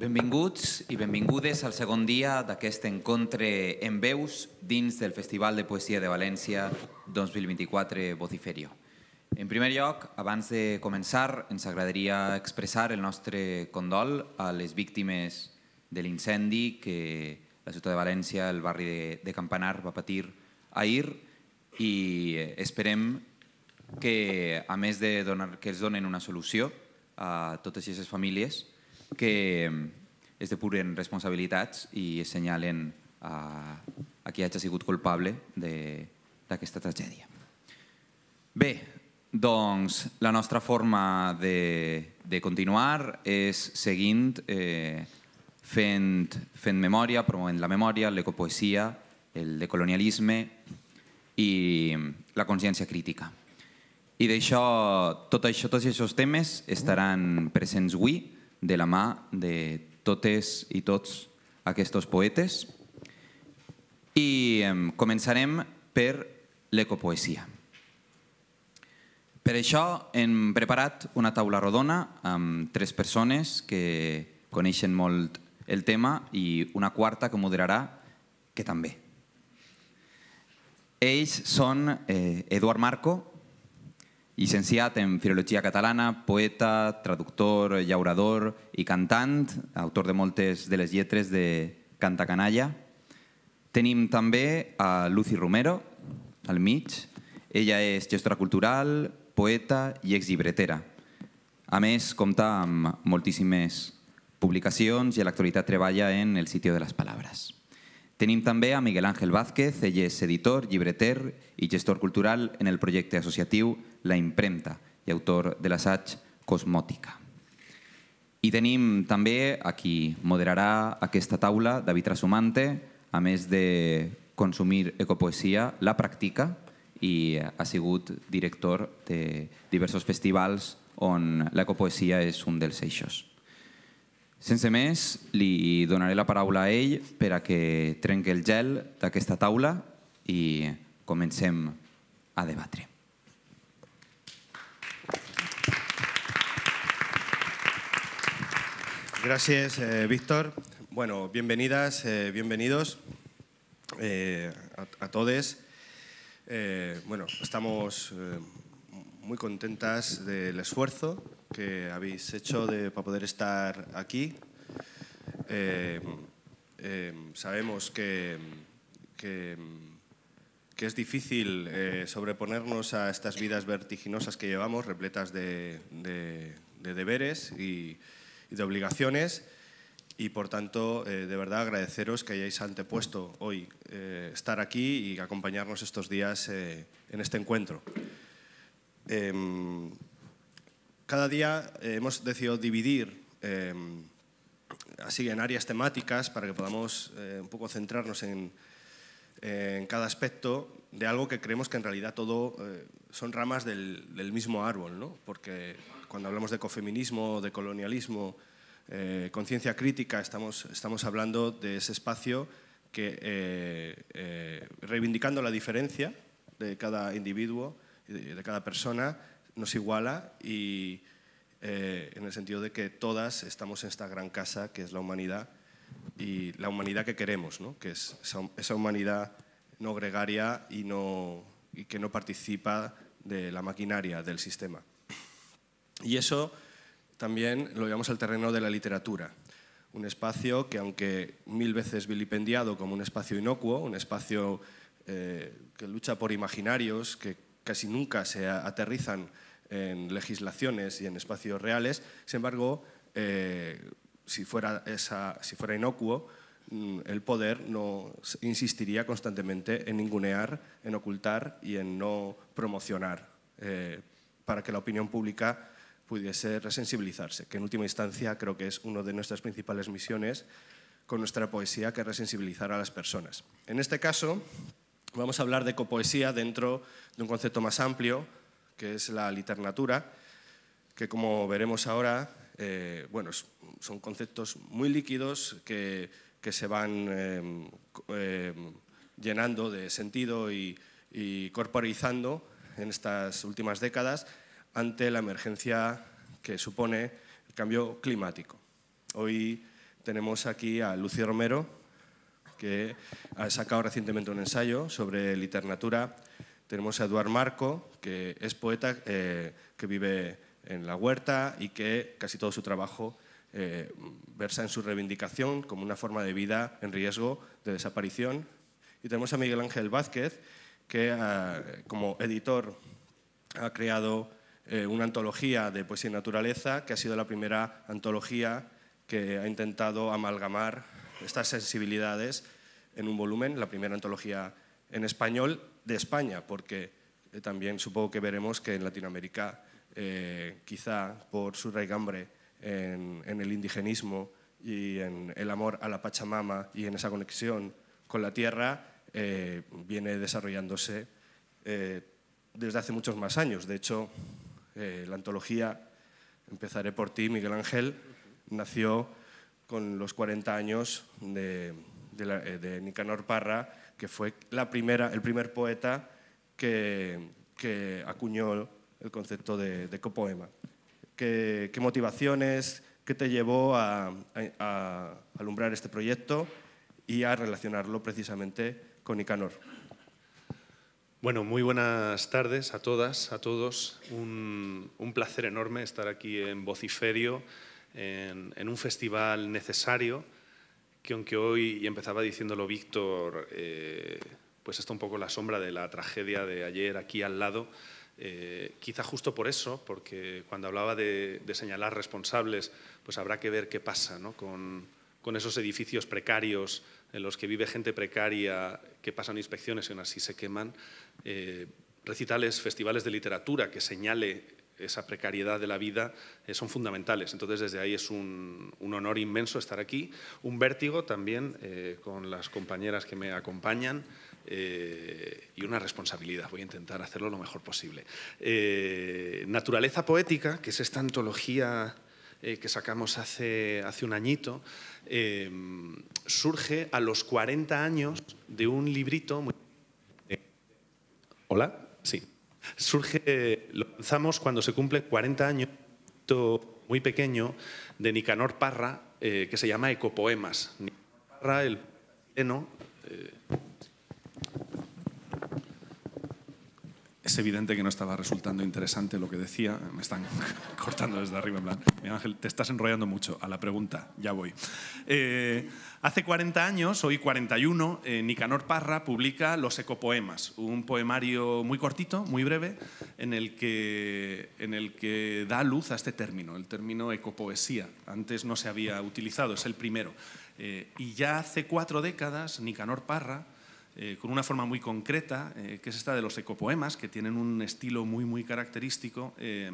Benvinguts i benvingudes al segon dia d'aquest encontre en veus dins del Festival de Poesia de València 2024 Vociferio. En primer lloc, abans de començar, ens agradaria expressar el nostre condol a les víctimes de l'incendi que la ciutat de València, el barri de, Campanar, va patir ahir i eh, esperem que, a més de donar, que els donen una solució a totes aquestes famílies, que es depuren responsabilitats i assenyalen a, a qui hagi sigut culpable d'aquesta tragèdia. Bé, doncs la nostra forma de, de continuar és seguint eh, fent, fent memòria, promovent la memòria, l'ecopoesia, el decolonialisme i la consciència crítica. I d'això, tot això, tots aquests temes estaran presents avui, de la mà de totes i tots aquests poetes. I començarem per l'ecopoesia. Per això hem preparat una taula rodona amb tres persones que coneixen molt el tema i una quarta que moderarà, que també. Ells són eh, Eduard Marco, Llicenciat en Filologia Catalana, poeta, traductor, llaurador i cantant, autor de moltes de les lletres de Canta Canalla. Tenim també a Lucy Romero, al mig. Ella és gestora cultural, poeta i exllibretera. A més, compta amb moltíssimes publicacions i a l'actualitat treballa en El sitio de les paraules. Tenim també a Miguel Ángel Vázquez, ell és editor, llibreter i gestor cultural en el projecte associatiu la impremta i autor de l'assaig Cosmòtica. I tenim també a qui moderarà aquesta taula, David Trasumante, a més de consumir ecopoesia, la practica i eh, ha sigut director de diversos festivals on l'ecopoesia és un dels eixos. Sense més, li donaré la paraula a ell per a que trenqui el gel d'aquesta taula i comencem a debatre. Gracias, eh, Víctor. Bueno, bienvenidas, eh, bienvenidos eh, a, todos. bueno, estamos muy contentas del esfuerzo que habéis hecho para poder estar aquí. sabemos que, que, es difícil sobreponernos a estas vidas vertiginosas que llevamos, repletas de, de deberes y de obligaciones y por tanto, eh, de verdad agradeceros que hayáis antepuesto hoy eh, estar aquí y acompañarnos estos días eh, en este encuentro. Em, cada día hemos decidido dividir em, así en áreas temáticas para que podamos un poco centrarnos en, en, cada aspecto de algo que creemos que en realidad todo son ramas del, del mismo árbol, ¿no? porque cuando hablamos de ecofeminismo, de colonialismo, eh, conciencia crítica, estamos, estamos hablando de ese espacio que, eh, eh, reivindicando la diferencia de cada individuo, de, cada persona, nos iguala y en el sentido de que todas estamos en esta gran casa que es la humanidad y la humanidad que queremos, ¿no? que es esa, humanidad no gregaria y, no, y que no participa de la maquinaria del sistema. Y eso también lo llevamos al terreno de la literatura. Un espacio que, aunque mil veces vilipendiado como un espacio inocuo, un espacio eh, que lucha por imaginarios, que casi nunca se aterrizan en legislaciones y en espacios reales, sin embargo, eh, si, fuera si fuera inocuo, mm, el poder no insistiría constantemente en ningunear, en ocultar y en no promocionar eh, para que la opinión pública pudiese resensibilizarse, que en última instancia creo que es una de nuestras principales misiones con nuestra poesía, que es resensibilizar a las personas. En este caso, vamos a hablar de copoesía dentro de un concepto más amplio, que es la literatura, que como veremos ahora, eh, bueno, son conceptos muy líquidos que, se van em, em, llenando de sentido y, y corporizando en estas últimas décadas ante la emergencia que supone el cambio climático. Hoy tenemos aquí a Lucio Romero, que ha sacado recientemente un ensayo sobre literatura. Tenemos a Eduardo Marco, que es poeta eh, que vive en la huerta y que casi todo su trabajo eh, versa en su reivindicación como una forma de vida en riesgo de desaparición. Y tenemos a Miguel Ángel Vázquez, que ah, como editor ha creado eh, una antología de poesía y naturaleza, que ha sido la primera antología que ha intentado amalgamar estas sensibilidades en un volumen, la primera antología en español de España, porque eh, también supongo que veremos que en Latinoamérica, eh, quizá por su raigambre en, el indigenismo y en el amor a la Pachamama y en esa conexión con la tierra, viene desarrollándose desde hace muchos más años. De hecho, eh, la antología, empezaré por ti, Miguel Ángel, nació con los 40 años eh, de, Nicanor Parra, que fue el primer poeta que, acuñó el concepto de, copoema. ¿Qué, motivaciones, qué te llevó a alumbrar este proyecto y a relacionarlo precisamente con Nicanor? Bueno, muy buenas tardes a todas, a todos. Un, placer enorme estar aquí en Vociferio, en, un festival necesario, que aunque hoy, y empezaba diciéndolo Víctor, eh, pues está un poco la sombra de la tragedia de ayer aquí al lado, eh, quizá justo por eso, porque cuando hablaba de, señalar responsables, pues habrá que ver qué pasa con esos edificios precarios en los que vive gente precaria, que pasan inspecciones y aún así se queman, eh, recitales, festivales de literatura que señale esa precariedad de la vida eh, son fundamentales. Entonces, desde ahí es un, honor inmenso estar aquí. Un vértigo también eh, con las compañeras que me acompañan y una responsabilidad. Voy a intentar hacerlo lo mejor posible. naturaleza poética, que es esta antología eh, que sacamos hace, hace un añito, em, surge a los 40 años de un librito... Muy... ¿Hola? Sí. Surge, lo lanzamos cuando se cumple 40 años, muy pequeño, de Nicanor Parra, eh, que se llama Ecopoemas. Nicanor Parra, el chileno, eh, Es evidente que no estaba resultando interesante lo que decía. Me están cortando desde arriba. En plan, Ángel, te estás enrollando mucho a la pregunta. Ya voy. Eh, hace 40 años, hoy 41, eh, Nicanor Parra publica Los ecopoemas, un poemario muy cortito, muy breve, en el, que, en el que da luz a este término, el término ecopoesía. Antes no se había utilizado, es el primero. Eh, y ya hace cuatro décadas, Nicanor Parra eh, con una forma muy concreta, eh, que es esta de los ecopoemas, que tienen un estilo muy, muy característico, eh,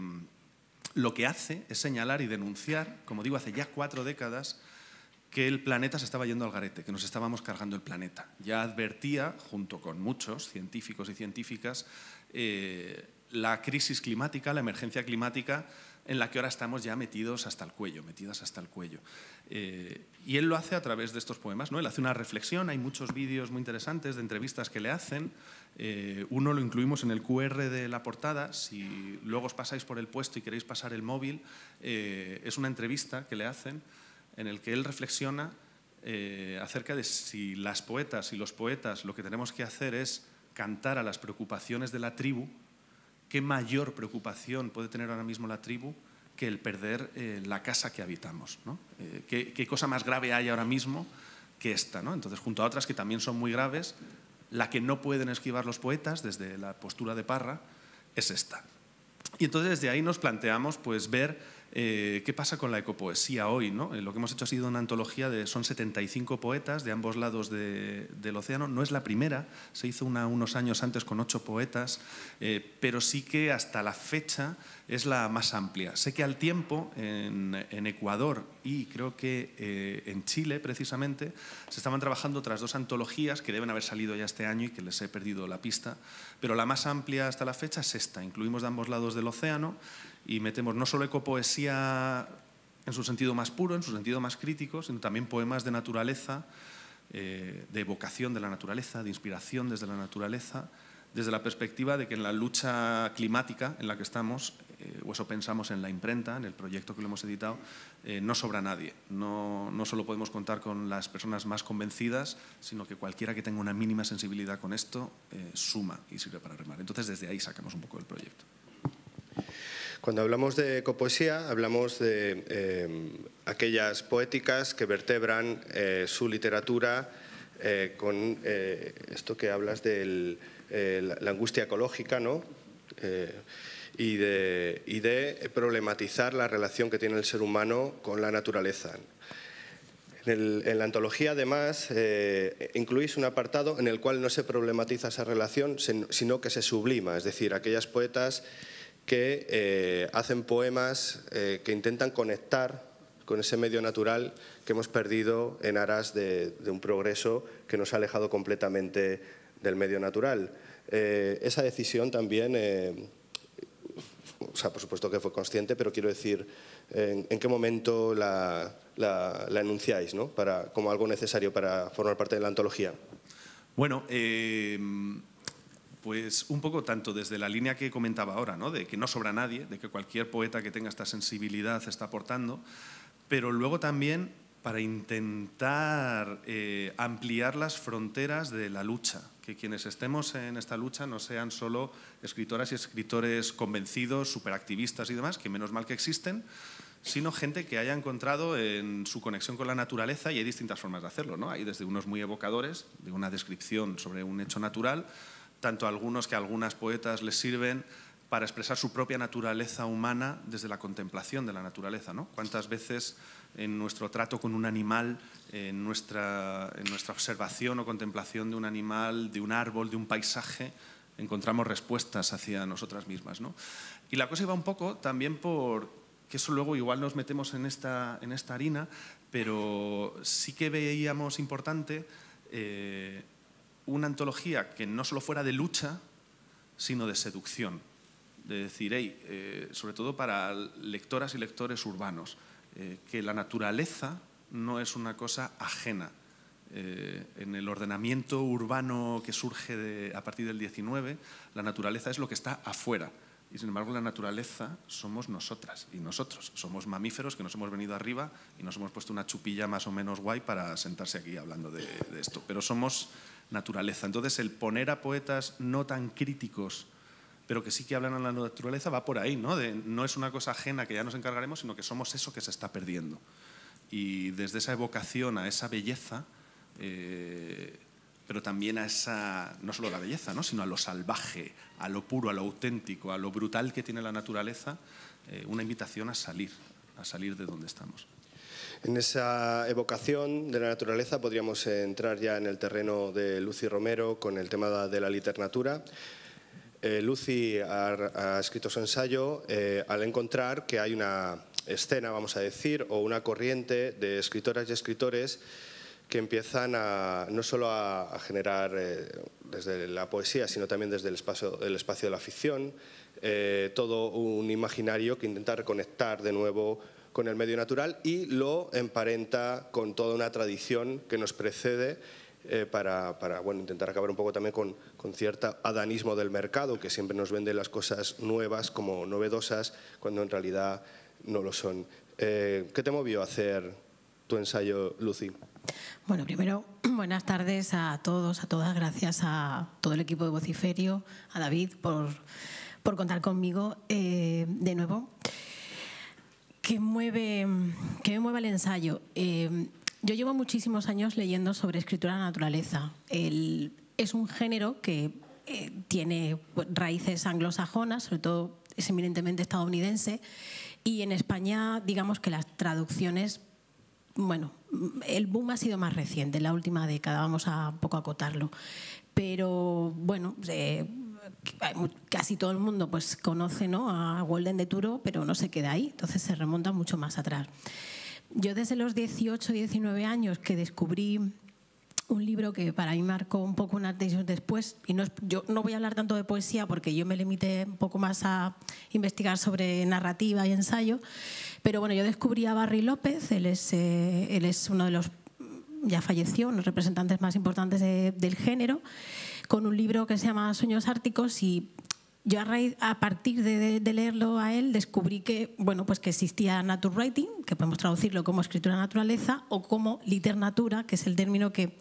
lo que hace es señalar y denunciar, como digo, hace ya cuatro décadas, que el planeta se estaba yendo al garete, que nos estábamos cargando el planeta. Ya advertía, junto con muchos científicos y científicas, la crisis climática, la emergencia climática en la que ahora estamos ya metidos hasta el cuello, metidas hasta el cuello. Eh, y él lo hace a través de estos poemas, ¿no? Él hace una reflexión, hay muchos vídeos muy interesantes de entrevistas que le hacen. Eh, uno lo incluimos en el QR de la portada, si luego os pasáis por el puesto y queréis pasar el móvil, eh, es una entrevista que le hacen en el que él reflexiona acerca de si las poetas y los poetas lo que tenemos que hacer es cantar a las preocupaciones de la tribu, qué mayor preocupación puede tener ahora mismo la tribu que el perder eh, la casa que habitamos. Eh, ¿qué, cosa más grave hay ahora mismo que esta? ¿no? Entonces, junto a otras que también son muy graves, la que no pueden esquivar los poetas desde la postura de Parra es esta. Y entonces desde ahí nos planteamos pues, ver eh, qué pasa con la ecopoesía hoy. Eh, lo que hemos hecho ha sido una antología de, son 75 poetas de ambos lados del océano. No es la primera, se hizo una unos años antes con ocho poetas, eh, pero sí que hasta la fecha es la más amplia. Sé que al tiempo en, Ecuador y creo que en Chile precisamente se estaban trabajando otras dos antologías que deben haber salido ya este año y que les he perdido la pista, pero la más amplia hasta la fecha es esta. Incluimos de ambos lados del océano y metemos no solo ecopoesía en su sentido más puro, en su sentido más crítico, sino también poemas de naturaleza, eh, de evocación de la naturaleza, de inspiración desde la naturaleza, desde la perspectiva de que en la lucha climática en la que estamos, eh, o eso pensamos en la imprenta, en el proyecto que lo hemos editado, eh, no sobra nadie. No, no solo podemos contar con las personas más convencidas, sino que cualquiera que tenga una mínima sensibilidad con esto suma y sirve para remar. Entonces desde ahí sacamos un poco del proyecto. Cuando hablamos de ecopoesía, hablamos de eh, aquellas poéticas que vertebran eh, su literatura eh, con esto que hablas de la angustia ecológica, ¿no? Y de, problematizar la relación que tiene el ser humano con la naturaleza. en la antología, además, incluís un apartado en el cual no se problematiza esa relación, sino que se sublima, es decir, aquellas poetas que eh, hacen poemas eh, que intentan conectar con ese medio natural que hemos perdido en aras de, un progreso que nos ha alejado completamente del medio natural. Eh, esa decisión también, o sea, por supuesto que fue consciente, pero quiero decir, ¿en, qué momento la, la, enunciáis ¿no? para, como algo necesario para formar parte de la antología? Bueno, em, pues un poco tanto desde la línea que comentaba ahora, de que no sobra nadie, de que cualquier poeta que tenga esta sensibilidad está aportando, pero luego también para intentar eh, ampliar las fronteras de la lucha, que quienes estemos en esta lucha no sean solo escritoras y escritores convencidos, superactivistas y demás, que menos mal que existen, sino gente que haya encontrado en su conexión con la naturaleza, y hay distintas formas de hacerlo, ¿no? Hay desde unos muy evocadores, de una descripción sobre un hecho natural, tanto a algunos que a algunas poetas les sirven para expresar su propia naturaleza humana desde la contemplación de la naturaleza. ¿no? ¿Cuántas veces en nuestro trato con un animal, en nuestra, en nuestra observación o contemplación de un animal, de un árbol, de un paisaje, encontramos respuestas hacia nosotras mismas? ¿no? Y la cosa iba un poco también por, que eso luego igual nos metemos en esta, en esta harina, pero sí que veíamos importante... Eh, una antología que no solo fuera de lucha, sino de seducción. De decir, eh, sobre todo para lectoras y lectores urbanos, eh, que la naturaleza no es una cosa ajena. Eh, en el ordenamiento urbano que surge a partir del 19, la naturaleza es lo que está afuera. Y sin embargo, la naturaleza somos nosotras y nosotros. Somos mamíferos que nos hemos venido arriba y nos hemos puesto una chupilla más o menos guay para sentarse aquí hablando de, de esto. Pero somos naturaleza. Entonces, el poner a poetas no tan críticos, pero que sí que hablan a la naturaleza, va por ahí, ¿no? no es una cosa ajena que ya nos encargaremos, sino que somos eso que se está perdiendo. Y desde esa evocación a esa belleza, eh, pero también a esa, no solo a la belleza, sino a lo salvaje, a lo puro, a lo auténtico, a lo brutal que tiene la naturaleza, eh, una invitación a salir, a salir de donde estamos. En esa evocación de la naturaleza podríamos entrar ya en el terreno de Lucy Romero con el tema de la literatura. Eh, Lucy ha, escrito su ensayo eh, al encontrar que hay una escena, vamos a decir, o una corriente de escritoras y escritores que empiezan a, no solo a, generar eh, desde la poesía, sino también desde el espacio, de la ficción, todo un imaginario que intenta reconectar de nuevo con el medio natural y lo emparenta con toda una tradición que nos precede eh, para, para bueno, intentar acabar un poco también con, con cierto adanismo del mercado, que siempre nos vende las cosas nuevas como novedosas, cuando en realidad no lo son. Eh, ¿Qué te movió a hacer tu ensayo, Lucy? Bueno, primero, buenas tardes a todos, a todas. Gracias a todo el equipo de Vociferio, a David por, por contar conmigo eh, de nuevo que mueve, que me mueve el ensayo? Eh, yo llevo muchísimos años leyendo sobre escritura de naturaleza. es un género que eh, tiene pues, raíces anglosajonas, sobre todo es eminentemente estadounidense, y en España, digamos que las traducciones, bueno, el boom ha sido más reciente, la última década, vamos a un poco acotarlo. Pero bueno, eh, casi todo el mundo pues conoce ¿no? a Golden de Turo, pero no se queda ahí, entonces se remonta mucho más atrás. Yo desde los 18, 19 años que descubrí un libro que para mí marcó un poco una antes después, y no, yo no voy a hablar tanto de poesía porque yo me limité un poco más a investigar sobre narrativa y ensayo, pero bueno, yo descubrí a Barry López, él es, eh, él es uno de los, ya falleció, los representantes más importantes del género, con un libro que se llama Sueños Árticos y yo a, raíz, a partir de, leerlo a él descubrí que, bueno, pues que existía writing que podemos traducirlo como escritura naturaleza o como literatura, que es el término que,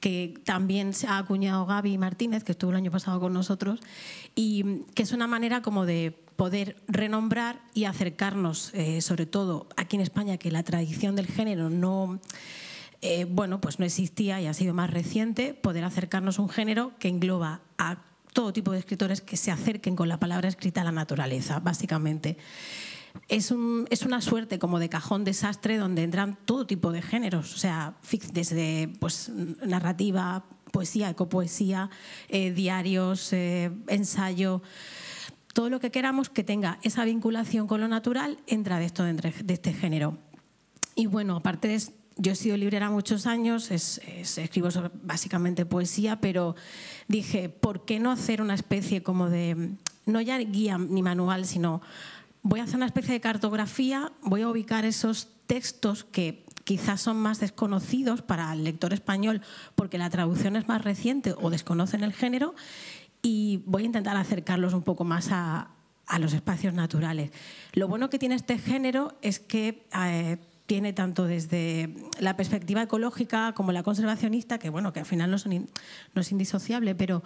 que también se ha acuñado Gaby Martínez, que estuvo el año pasado con nosotros, y que es una manera como de poder renombrar y acercarnos, eh, sobre todo aquí en España, que la tradición del género no eh, bueno, pues no existía y ha sido más reciente poder acercarnos a un género que engloba a todo tipo de escritores que se acerquen con la palabra escrita a la naturaleza, básicamente. Es, una suerte como de cajón desastre donde entran todo tipo de géneros, o sea, desde pues, narrativa, poesía, ecopoesía, eh, diarios, eh, ensayo, todo lo que queramos que tenga esa vinculación con lo natural entra de este género. Y bueno, aparte de yo he sido librera muchos años, es, escribo básicamente poesía, pero dije, ¿por qué no hacer una especie como de, no ya guía ni manual, sino voy a hacer una especie de cartografía, voy a ubicar esos textos que quizás son más desconocidos para el lector español porque la traducción es más reciente o desconocen el género y voy a intentar acercarlos un poco más a, a los espacios naturales. Lo bueno que tiene este género es que... Eh, tiene tanto desde la perspectiva ecológica como la conservacionista, que bueno, que al final no, no es indisociable, pero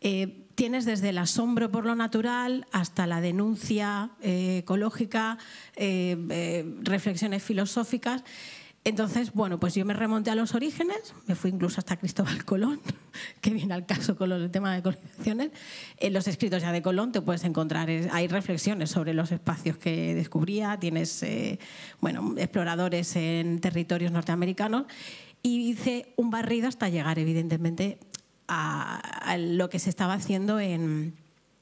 eh, tienes desde el asombro por lo natural hasta la denuncia eh, ecológica, eh, reflexiones filosóficas. Entonces, bueno, pues yo me remonté a los orígenes, me fui incluso hasta Cristóbal Colón, que viene al caso con el tema de colonizaciones. En los escritos ya de Colón te puedes encontrar, hay reflexiones sobre los espacios que descubría, tienes eh, bueno, exploradores en territorios norteamericanos y hice un barrido hasta llegar, evidentemente, a lo que se estaba haciendo en,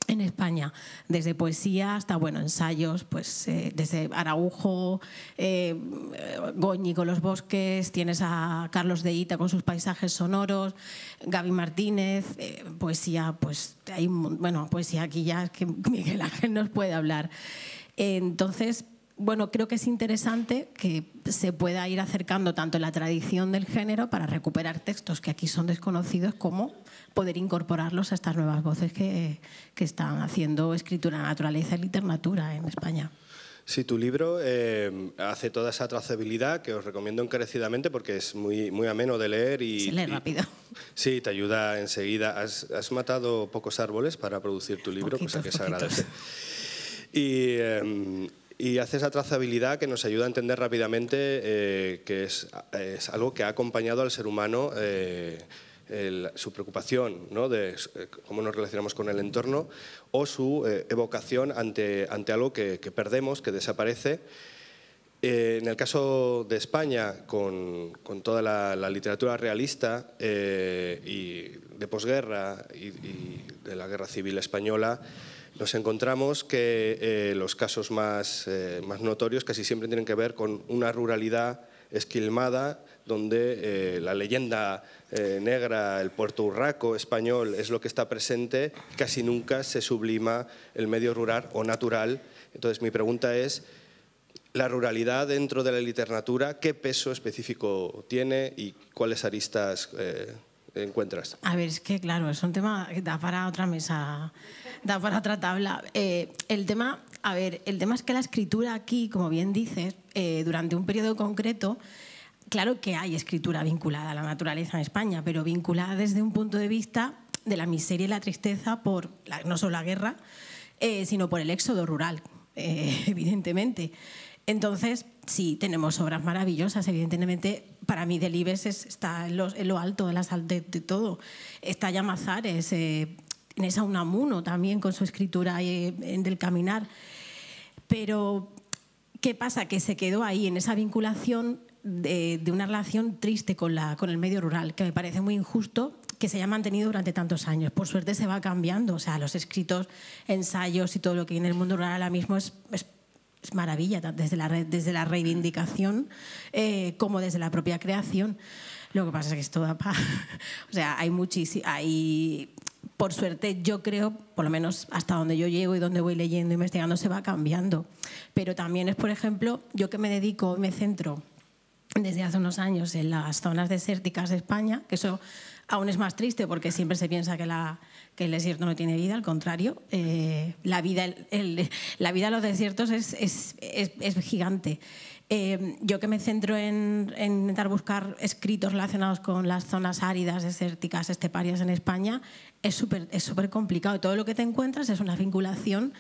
en España, desde poesía hasta bueno, ensayos, pues eh, desde Araujo, eh, Goñi con los bosques, tienes a Carlos de Ita con sus paisajes sonoros, Gaby Martínez, eh, poesía, pues hay, bueno, poesía aquí ya que Miguel Ángel nos puede hablar. entonces, bueno, creo que es interesante que se pueda ir acercando tanto la tradición del género para recuperar textos que aquí son desconocidos como poder incorporarlos a estas nuevas voces que, que están haciendo escritura naturaleza y literatura en España. Sí, tu libro eh, hace toda esa trazabilidad que os recomiendo encarecidamente porque es muy, muy ameno de leer y... Se lee rápido. sí, te ayuda enseguida. Has, matado pocos árboles para producir tu libro, cosa que se agradece. Y, em, y, hace esa trazabilidad que nos ayuda a entender rápidamente eh, que es, es, algo que ha acompañado al ser humano eh, su preocupación de eh, cómo nos relacionamos con el entorno o su eh, evocación ante, ante algo que, perdemos, que desaparece. Eh, en el caso de España, con, toda la, literatura realista y de posguerra y, de la guerra civil española, nos encontramos que los casos más, más notorios casi siempre tienen que ver con una ruralidad esquilmada donde la leyenda eh, negra, el puerto urraco español es lo que está presente, casi nunca se sublima el medio rural o natural. Entonces mi pregunta es, ¿la ruralidad dentro de la literatura qué peso específico tiene y cuáles aristas eh, encuentras? A ver, es que claro, es un tema que da para otra mesa, da para otra tabla. Eh, el tema, a ver, el tema es que la escritura aquí, como bien dices, durante un periodo concreto claro que hay escritura vinculada a la naturaleza en España, pero vinculada desde un punto de vista de la miseria y la tristeza por no solo la guerra, eh, sino por el éxodo rural, eh, evidentemente. Entonces, sí, tenemos obras maravillosas, evidentemente. Para mí, Delibes está en lo, alto de, la, de, de, todo. Está Llamazares, eh, en Unamuno también con su escritura eh, en del caminar. Pero, ¿qué pasa? Que se quedó ahí, en esa vinculación de, una relación triste con, la, con el medio rural, que me parece muy injusto que se haya mantenido durante tantos años. Por suerte se va cambiando, o sea, los escritos, ensayos y todo lo que hay en el mundo rural ahora mismo es, es, maravilla, desde la, desde la reivindicación eh, como desde la propia creación. Lo que pasa es que es toda pa... O sea, hay muchísimo... Hay... Por suerte, yo creo, por lo menos hasta donde yo llego y donde voy leyendo, investigando, se va cambiando. Pero también es, por ejemplo, yo que me dedico, me centro desde hace unos años en las zonas desérticas de España, que eso aún es más triste porque siempre se piensa que, la, el desierto no tiene vida, al contrario, eh, la, vida, la vida en los desiertos es, es, es, gigante. Eh, yo que me centro en, en, intentar buscar escritos relacionados con las zonas áridas, desérticas, esteparias en España, es súper es complicado. Todo lo que te encuentras es una vinculación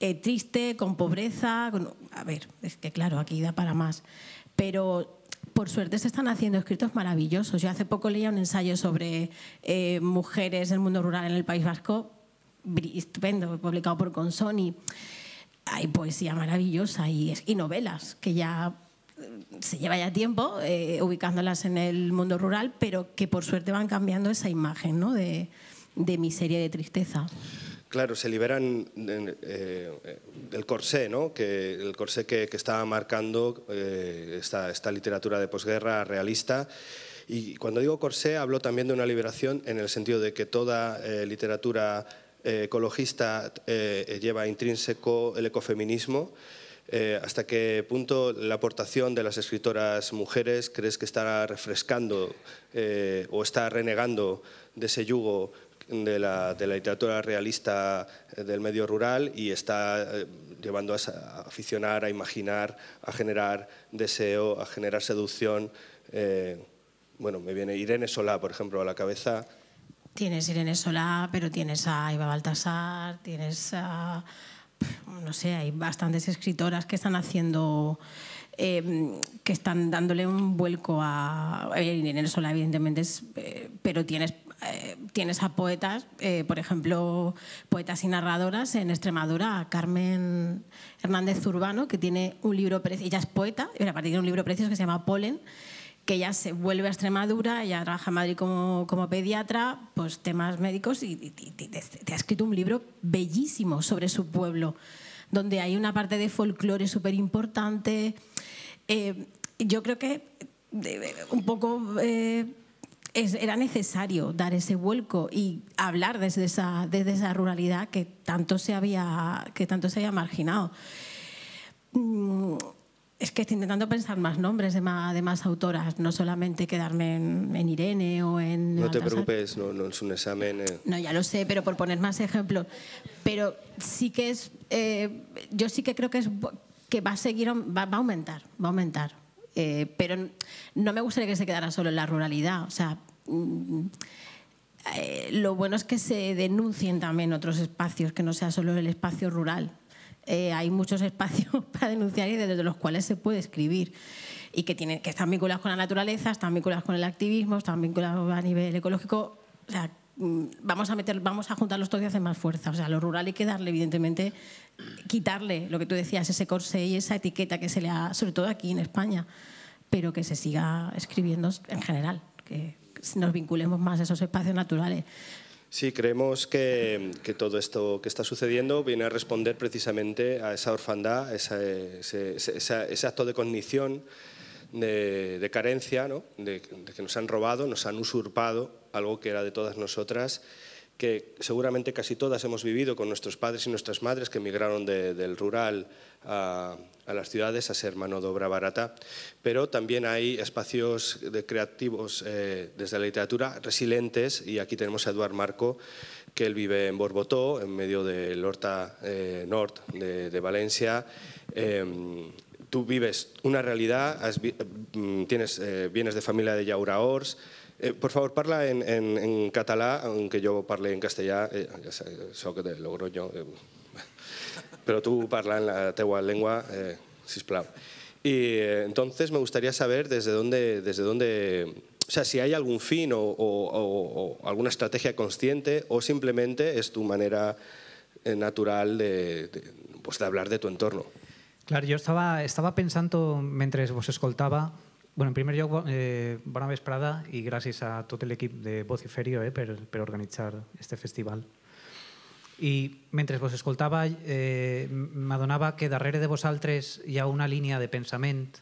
eh, triste, con pobreza. a ver, es que claro, aquí da para más. Pero por suerte se están haciendo escritos maravillosos. Yo hace poco leía un ensayo sobre eh, mujeres del mundo rural en el País Vasco, estupendo, publicado por Consoni. Hay poesía maravillosa y, novelas que ya eh, se lleva ya tiempo eh, ubicándolas en el mundo rural, pero que por suerte van cambiando esa imagen de miseria y de tristeza. Claro, se liberan eh, eh, del corsé, ¿no? que, el corsé que, está estaba marcando eh, esta, literatura de posguerra realista. Y cuando digo corsé, hablo también de una liberación en el sentido de que toda literatura ecologista lleva intrínseco el ecofeminismo. ¿Hasta qué punto la aportación de las escritoras mujeres crees que está refrescando o está renegando de ese yugo? de la, literatura realista del medio rural y está eh, llevando a, aficionar, a imaginar, a generar deseo, a generar seducción. Eh, bueno, me viene Irene Solá, por ejemplo, a la cabeza. Tienes Irene Solá, pero tienes a Iba Baltasar, tienes a... No sé, hay bastantes escritoras que están haciendo... Em, que están dándole un vuelco a... Irene Solá, evidentemente, eh, pero tienes eh, tienes a poetas, eh, por ejemplo, poetas y narradoras en Extremadura, a Carmen Hernández Urbano, que tiene un libro precioso, ella es poeta, y partir de un libro precioso que se llama Polen, que ella se vuelve a Extremadura, ella trabaja en Madrid como, pediatra, pues temas médicos, y, te, ha escrito un libro bellísimo sobre su pueblo, donde hay una parte de folclore súper importante. Eh, yo creo que un poco era necesario dar ese vuelco y hablar desde esa, desde esa ruralidad que tanto se había, que tanto se había marginado. Mm, es que estoy intentando pensar más nombres de más, de más autoras, no solamente quedarme en, Irene o en... No te preocupes, no, es un examen... Eh. No, ya lo sé, pero por poner más ejemplos. Pero sí que es... Eh, yo sí que creo que, es, que va a seguir, va, a aumentar, va a aumentar. Eh, pero no me gustaría que se quedara solo en la ruralidad. O sea, mm, eh, lo bueno es que se denuncien también otros espacios, que no sea solo el espacio rural. Eh, hay muchos espacios para denunciar y desde los cuales se puede escribir y que, tienen, que están vinculados con la naturaleza, están vinculados con el activismo, están vinculados a nivel ecológico. O sea, Mm, vamos a meter, vamos a juntarlos todos y hacer más fuerza. O sea, lo rural hay que darle, evidentemente, quitarle lo que tú decías, ese corsé y esa etiqueta que se le ha, sobre todo aquí en España, pero que se siga escribiendo en general, que nos vinculemos más a esos espacios naturales. Sí, creemos que, todo esto que está sucediendo viene a responder precisamente a esa orfandad, ese, ese, acto de cognición de, carencia, ¿no? de, que nos han robado, nos han usurpado algo que era de todas nosotras, que seguramente casi todas hemos vivido con nuestros padres y nuestras madres que emigraron del rural a, las ciudades a ser mano de obra barata, pero también hay espacios de creativos eh, desde la literatura resilientes y aquí tenemos a Eduard Marco que él vive en Borbotó, en medio del Horta eh, Norte de, Valencia, em, tú vives una realidad, mm, tienes, eh, vienes de familia de Yauraors. Eh, por favor, parla en, en, aunque yo parle en castellà, eh, ja sé, te te eh, pero tú parla en la teua lengua, eh, sisplau. Y eh, entonces me gustaría saber desde dónde, desde dónde, o sea, si hay algún fin o, alguna estrategia consciente o simplemente es tu manera natural de, pues, de hablar de tu entorno. Clar, jo estava, estava pensant mentre vos escoltava Bueno, en primer lloc, eh, bona vesprada i gràcies a tot l'equip de Voz Ferio eh, per, per organitzar este festival. I mentre vos escoltava, eh, m'adonava que darrere de vosaltres hi ha una línia de pensament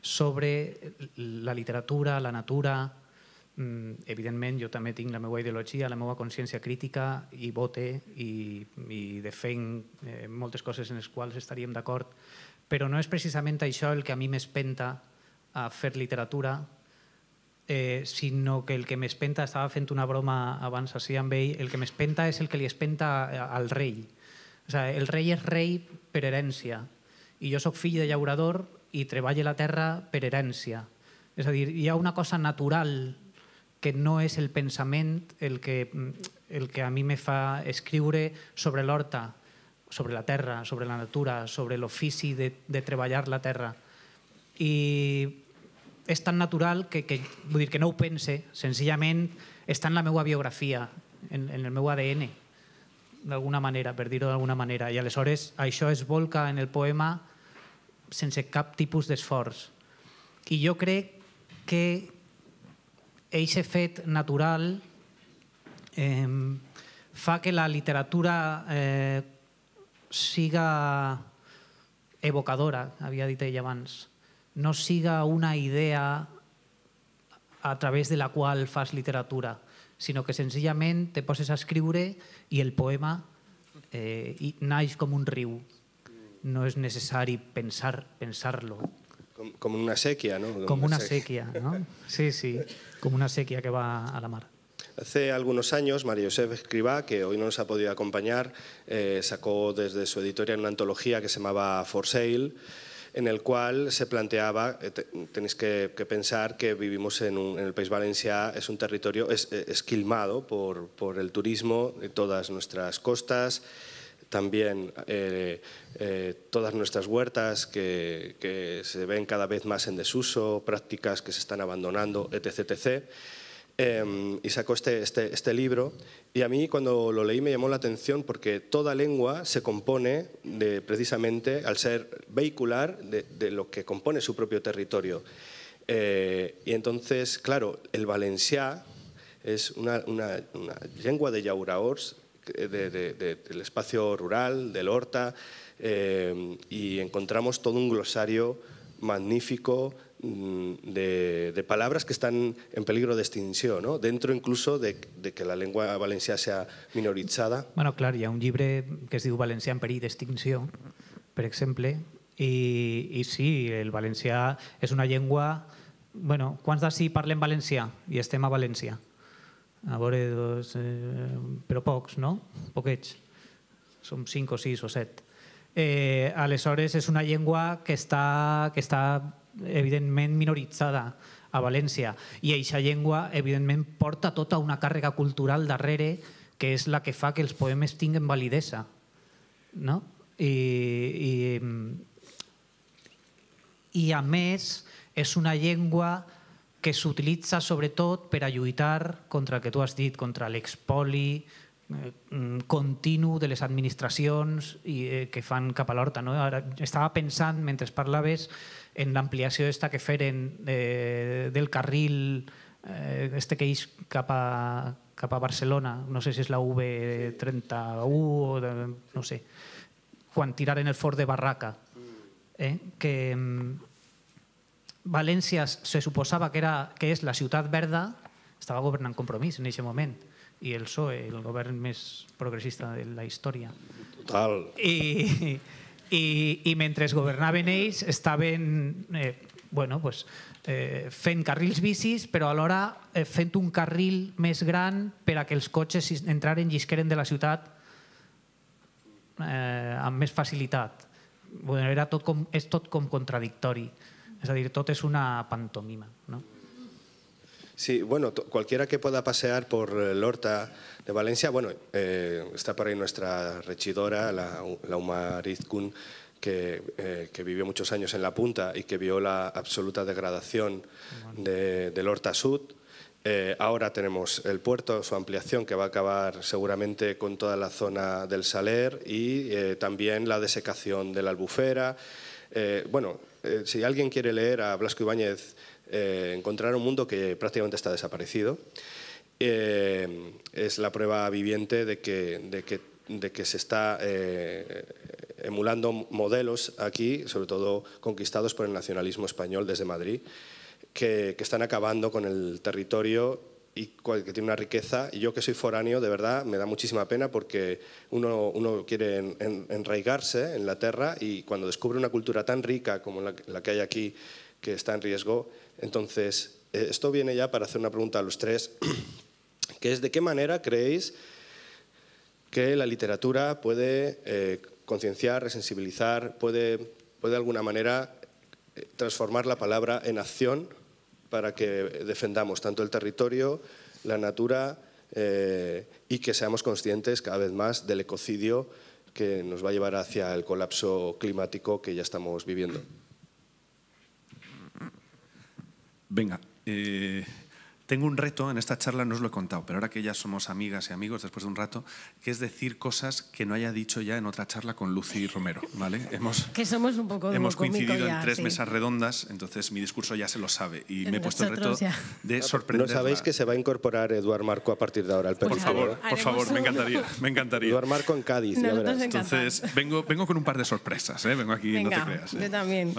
sobre la literatura, la natura, Mm, evidentment jo també tinc la meva ideologia, la meva consciència crítica i vote i, i defenc eh, moltes coses en les quals estaríem d'acord, però no és precisament això el que a mi m'espenta a fer literatura, eh, sinó que el que m'espenta, estava fent una broma abans així amb ell, el que m'espenta és el que li espenta al rei. O sigui, el rei és rei per herència i jo sóc fill de llaurador i treballo la terra per herència. És a dir, hi ha una cosa natural que no és el pensament el que, mm, el que a mi me fa escriure sobre l'horta, sobre la terra, sobre la natura, sobre l'ofici de, de treballar la terra. I és tan natural que, que, vull dir, que no ho pense, senzillament està en la meva biografia, en, en el meu ADN, d'alguna manera, per dir-ho d'alguna manera. I aleshores això es volca en el poema sense cap tipus d'esforç. I jo crec que eixe fet natural eh, fa que la literatura eh, siga evocadora, havia dit ell abans. No siga una idea a través de la qual fas literatura, sinó que senzillament te poses a escriure i el poema eh, naix com un riu. No és necessari pensar pensar-lo. Com, com una sèquia, no? Com, com una sèquia, no? Sí, sí. como una sequía que va a la mar. Hace algunos años, María Josep Escribá, que hoy no nos ha podido acompañar, eh, sacó desde su editorial una antología que se llamaba For Sale, en el cual se planteaba, eh, tenéis que, pensar que vivimos en, el País Valencia, es un territorio es, esquilmado por, por el turismo, de todas nuestras costas, también eh, eh, todas nuestras huertas que, se ven cada vez más en desuso, prácticas que se están abandonando, etc. etc. Em, y sacó este, este, este, libro y a mí cuando lo leí me llamó la atención porque toda lengua se compone de, precisamente, al ser vehicular, de, lo que compone su propio territorio. Eh, y entonces, claro, el valenciá es una, lengua de Yauraors de, de, del espacio rural, del horta, eh, y encontramos todo un glosario magnífico mm, de, de, palabras que están en peligro de extinción, no? dentro incluso de, de que la lengua valencià sea minoritzada. Bueno, clar, hi ha un llibre que es diu Valencià en perill d'extinció, per exemple, i, i sí, el valencià és una llengua... Bueno, quants d'ací parlem valencià i estem a València? a veure, dos, eh, però pocs, no? Poquets. Som cinc o sis o set. Eh, aleshores, és una llengua que està, que està evidentment minoritzada a València i aquesta llengua, evidentment, porta tota una càrrega cultural darrere que és la que fa que els poemes tinguin validesa. No? I, i, i a més, és una llengua que s'utilitza sobretot per a lluitar contra el que tu has dit, contra l'expoli eh, mm, continu de les administracions i, eh, que fan cap a l'horta. No? Ara, estava pensant, mentre parlaves, en l'ampliació esta que feren eh, del carril eh, este que eix cap a, cap a Barcelona, no sé si és la V31 o de, no sé, quan tiraren el fort de Barraca, eh? que mm, València se suposava que, era, que és la ciutat verda, estava governant Compromís en aquest moment i el PSOE, el govern més progressista de la història. Total. I, i, i mentre governaven ells estaven eh, bueno, pues, eh, fent carrils bicis, però alhora eh, fent un carril més gran per a que els cotxes si entraren llisqueren de la ciutat eh, amb més facilitat. Bueno, era tot com, és tot com contradictori. Es decir, todo es una pantomima, ¿no? Sí, bueno, cualquiera que pueda pasear por el eh, Horta de Valencia, bueno, eh, está por ahí nuestra rechidora, la, la eh, que, vivió muchos años en la punta y que vio la absoluta degradación del Horta Sud. ahora tenemos el puerto, su ampliación, que va a acabar seguramente con toda la zona del Saler y también la desecación de la albufera. bueno, eh, si alguien quiere leer a Blasco Ibáñez, eh, encontrar un mundo que prácticamente está desaparecido. Eh, es la prueba viviente de que, se está emulando modelos aquí, sobre todo conquistados por el nacionalismo español desde Madrid, que están acabando con el territorio y que tiene una riqueza. Y yo que soy foráneo, de verdad, me da muchísima pena porque uno, quiere enraigarse en la tierra y cuando descubre una cultura tan rica como la, que hay aquí, que está en riesgo, entonces eh, esto viene ya para hacer una pregunta a los tres, que es de qué manera creéis que la literatura puede eh, concienciar, resensibilizar, puede, puede de alguna manera eh, transformar la palabra en acción para que defendamos tanto el territorio, la natura eh, y que seamos conscientes cada vez más del ecocidio que nos va a llevar hacia el colapso climático que ya estamos viviendo. Venga, eh, tengo un reto, en esta charla no os lo he contado, pero ahora que ya somos amigas y amigos después de un rato, que es decir cosas que no haya dicho ya en otra charla con Lucy y Romero, ¿vale? Hemos, que somos un poco Hemos coincidido en tres mesas redondas, entonces mi discurso ya se lo sabe y me he puesto el reto de sorprender. No sabéis que se va a incorporar Eduard Marco a partir de ahora al Por favor, ¿eh? por favor, me encantaría, me Eduard Marco en Cádiz, ya verás. Entonces, vengo, vengo con un par de sorpresas, ¿eh? vengo aquí, no te creas. ¿eh? Yo también.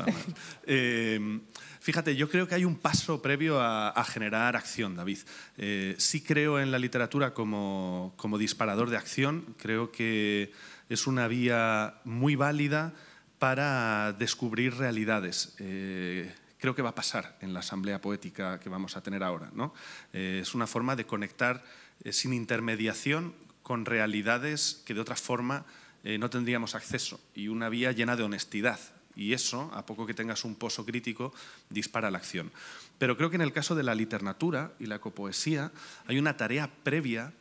Fíjate, yo creo que hay un paso previo a, generar acción, David. Eh, sí creo en la literatura como, disparador de acción, creo que es una vía muy válida para descubrir realidades. Eh, creo que va a pasar en la asamblea poética que vamos a tener ahora. ¿no? Eh, es una forma de conectar sin intermediación con realidades que de otra forma no tendríamos acceso y una vía llena de honestidad y eso, a poco que tengas un pozo crítico, dispara la acción. Pero creo que en el caso de la literatura y la copoesía hay una tarea previa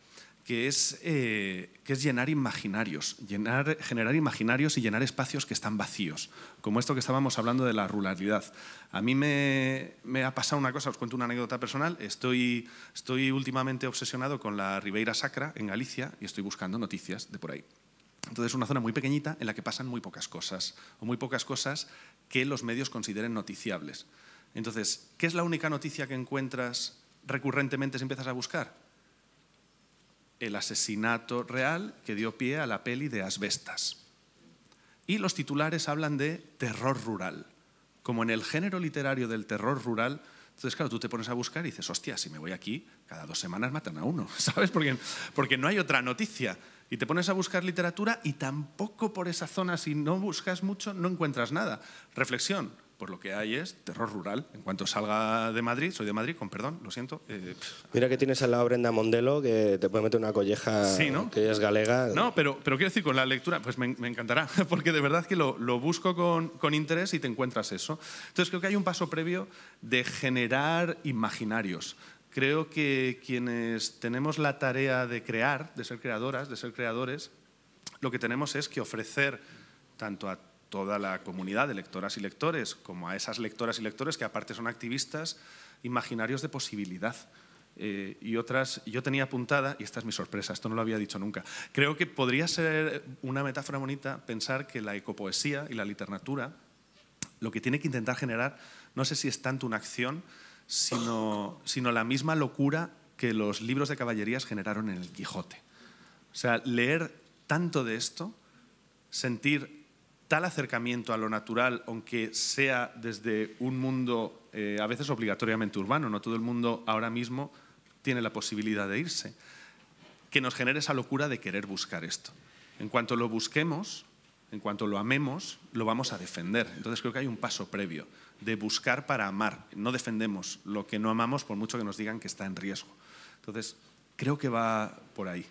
que es, eh, llenar imaginarios, llenar, generar imaginarios y llenar espacios que están vacíos, como esto que estábamos hablando de la ruralidad. A mí me, ha pasado una cosa, os cuento una anécdota personal, estoy últimamente obsesionado con la Ribeira Sacra en Galicia y estoy buscando noticias de por ahí. Entonces, es una zona muy pequeñita en la que pasan muy pocas cosas, o muy pocas cosas que los medios consideren noticiables. Entonces, ¿qué es la única noticia que encuentras recurrentemente si empiezas a buscar? El asesinato real que dio pie a la peli de Asbestas. Y los titulares hablan de terror rural. Como en el género literario del terror rural, entonces, claro, tú te pones a buscar y dices, hostia, si me voy aquí, cada dos semanas matan a uno, ¿sabes? Porque, porque no hay otra noticia. Y te pones a buscar literatura y tampoco por esa zona, si no buscas mucho, no encuentras nada. Reflexión, Por lo que hay es terror rural. En cuanto salga de Madrid, soy de Madrid, con perdón, lo siento. Eh, Mira que tienes al lado Brenda Mondelo, que te puede meter una colleja que es galega. No, pero, pero quiero decir, con la lectura, pues me, encantará, porque de verdad que lo, lo busco con, con, interés y te encuentras eso. Entonces creo que hay un paso previo de generar imaginarios, creo que quienes tenemos la tarea de crear, de ser creadoras, de ser creadores, lo que tenemos es que ofrecer tanto a toda la comunidad de lectoras y lectores como a esas lectoras y lectores que aparte son activistas, imaginarios de posibilidad. Eh, y otras, yo tenía apuntada, y esta es mi sorpresa, esto no lo había dicho nunca, creo que podría ser una metáfora bonita pensar que la ecopoesía y la literatura lo que tiene que intentar generar, no sé si es tanto una acción, sino, la misma locura que los libros de caballerías generaron en el Quijote. O sea, leer tanto de esto, sentir tal acercamiento a lo natural, aunque sea desde un mundo eh, a veces obligatoriamente urbano, no todo el mundo ahora mismo tiene la posibilidad de irse, que nos genere esa locura de querer buscar esto. En cuanto lo busquemos, en cuanto lo amemos, lo vamos a defender. Entonces creo que hay un paso previo de buscar para amar. No defendemos lo que no amamos por mucho que nos digan que está en riesgo. Entonces, creo que va por ahí.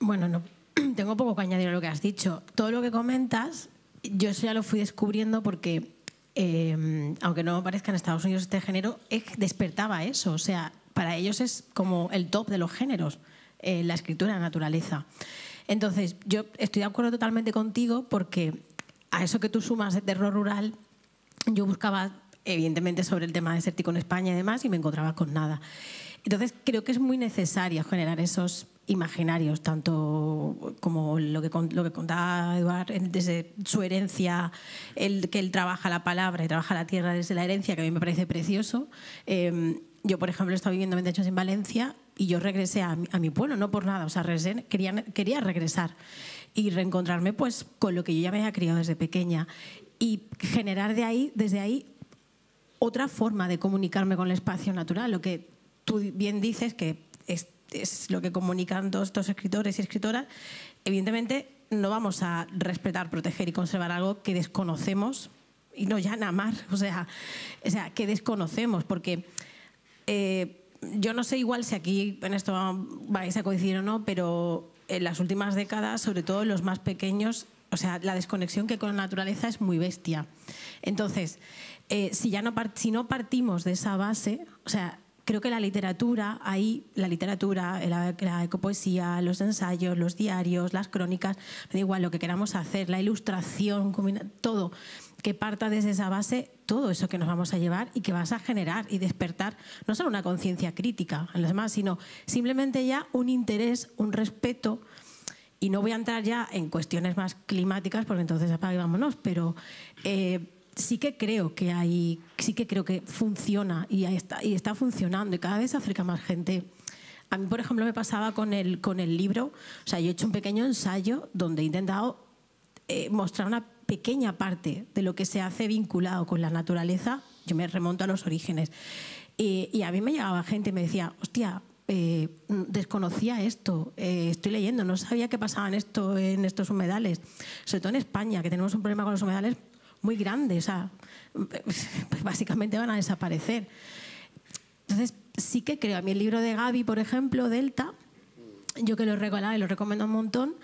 Bueno, no, tengo poco que añadir a lo que has dicho. Todo lo que comentas, yo eso ya lo fui descubriendo porque, em, aunque no parezca en Estados Unidos este género, despertaba eso. O sea, para ellos es como el top de los géneros, eh, la escritura, la naturaleza. Entonces, yo estoy de acuerdo totalmente contigo porque a eso que tú sumas de terror rural, yo buscaba evidentemente sobre el tema de desértico en España y demás, y me encontraba con nada. Entonces, creo que es muy necesario generar esos imaginarios, tanto como lo que, lo que contaba Eduard desde su herencia, el, que él trabaja la palabra y trabaja la tierra desde la herencia, que a mí me parece precioso. Em, yo, por ejemplo, he estado viviendo 20 años en Valencia y yo regresé a mi, pueblo, no por nada, o sea, quería, quería regresar y reencontrarme pues con lo que yo ya me había criado desde pequeña y generar de ahí, desde ahí otra forma de comunicarme con el espacio natural. Lo que tú bien dices, que es, lo que comunican todos estos escritores y escritoras, evidentemente no vamos a respetar, proteger y conservar algo que desconocemos y no ya nada más, o sea, o sea que desconocemos, porque eh, yo no sé igual si aquí en esto vais a coincidir o no, pero en las últimas décadas, sobre todo los más pequeños, o sea, la desconexión que con la naturaleza es muy bestia. Entonces, eh, si ya no, si no partimos de esa base, o sea, creo que la literatura, ahí la literatura, la, ecopoesía, los ensayos, los diarios, las crónicas, da igual lo que queramos hacer, la ilustración, todo, que parta desde esa base, todo eso que nos vamos a llevar y que vas a generar y despertar no solo una conciencia crítica en los demás, sino simplemente ya un interés, un respeto y no voy a entrar ya en cuestiones más climáticas, porque entonces apague vámonos, pero eh, sí que creo que hay, sí que creo que funciona y está, y está funcionando y cada vez se acerca más gente. A mí, por ejemplo, me pasaba con el, con el libro, o sea, yo he hecho un pequeño ensayo donde he intentado eh, mostrar una pequeña parte de lo que se hace vinculado con la naturaleza, yo me remonto a los orígenes. Eh, y a mí me llegaba gente y me decía, hostia, eh, mm, desconocía esto, eh, estoy leyendo, no sabía que pasaban esto en estos humedales, sobre todo en España, que tenemos un problema con los humedales muy grande, o sea, pues básicamente van a desaparecer. Entonces, sí que creo, a mí el libro de Gaby, por ejemplo, Delta, yo que lo he y lo recomiendo un montón,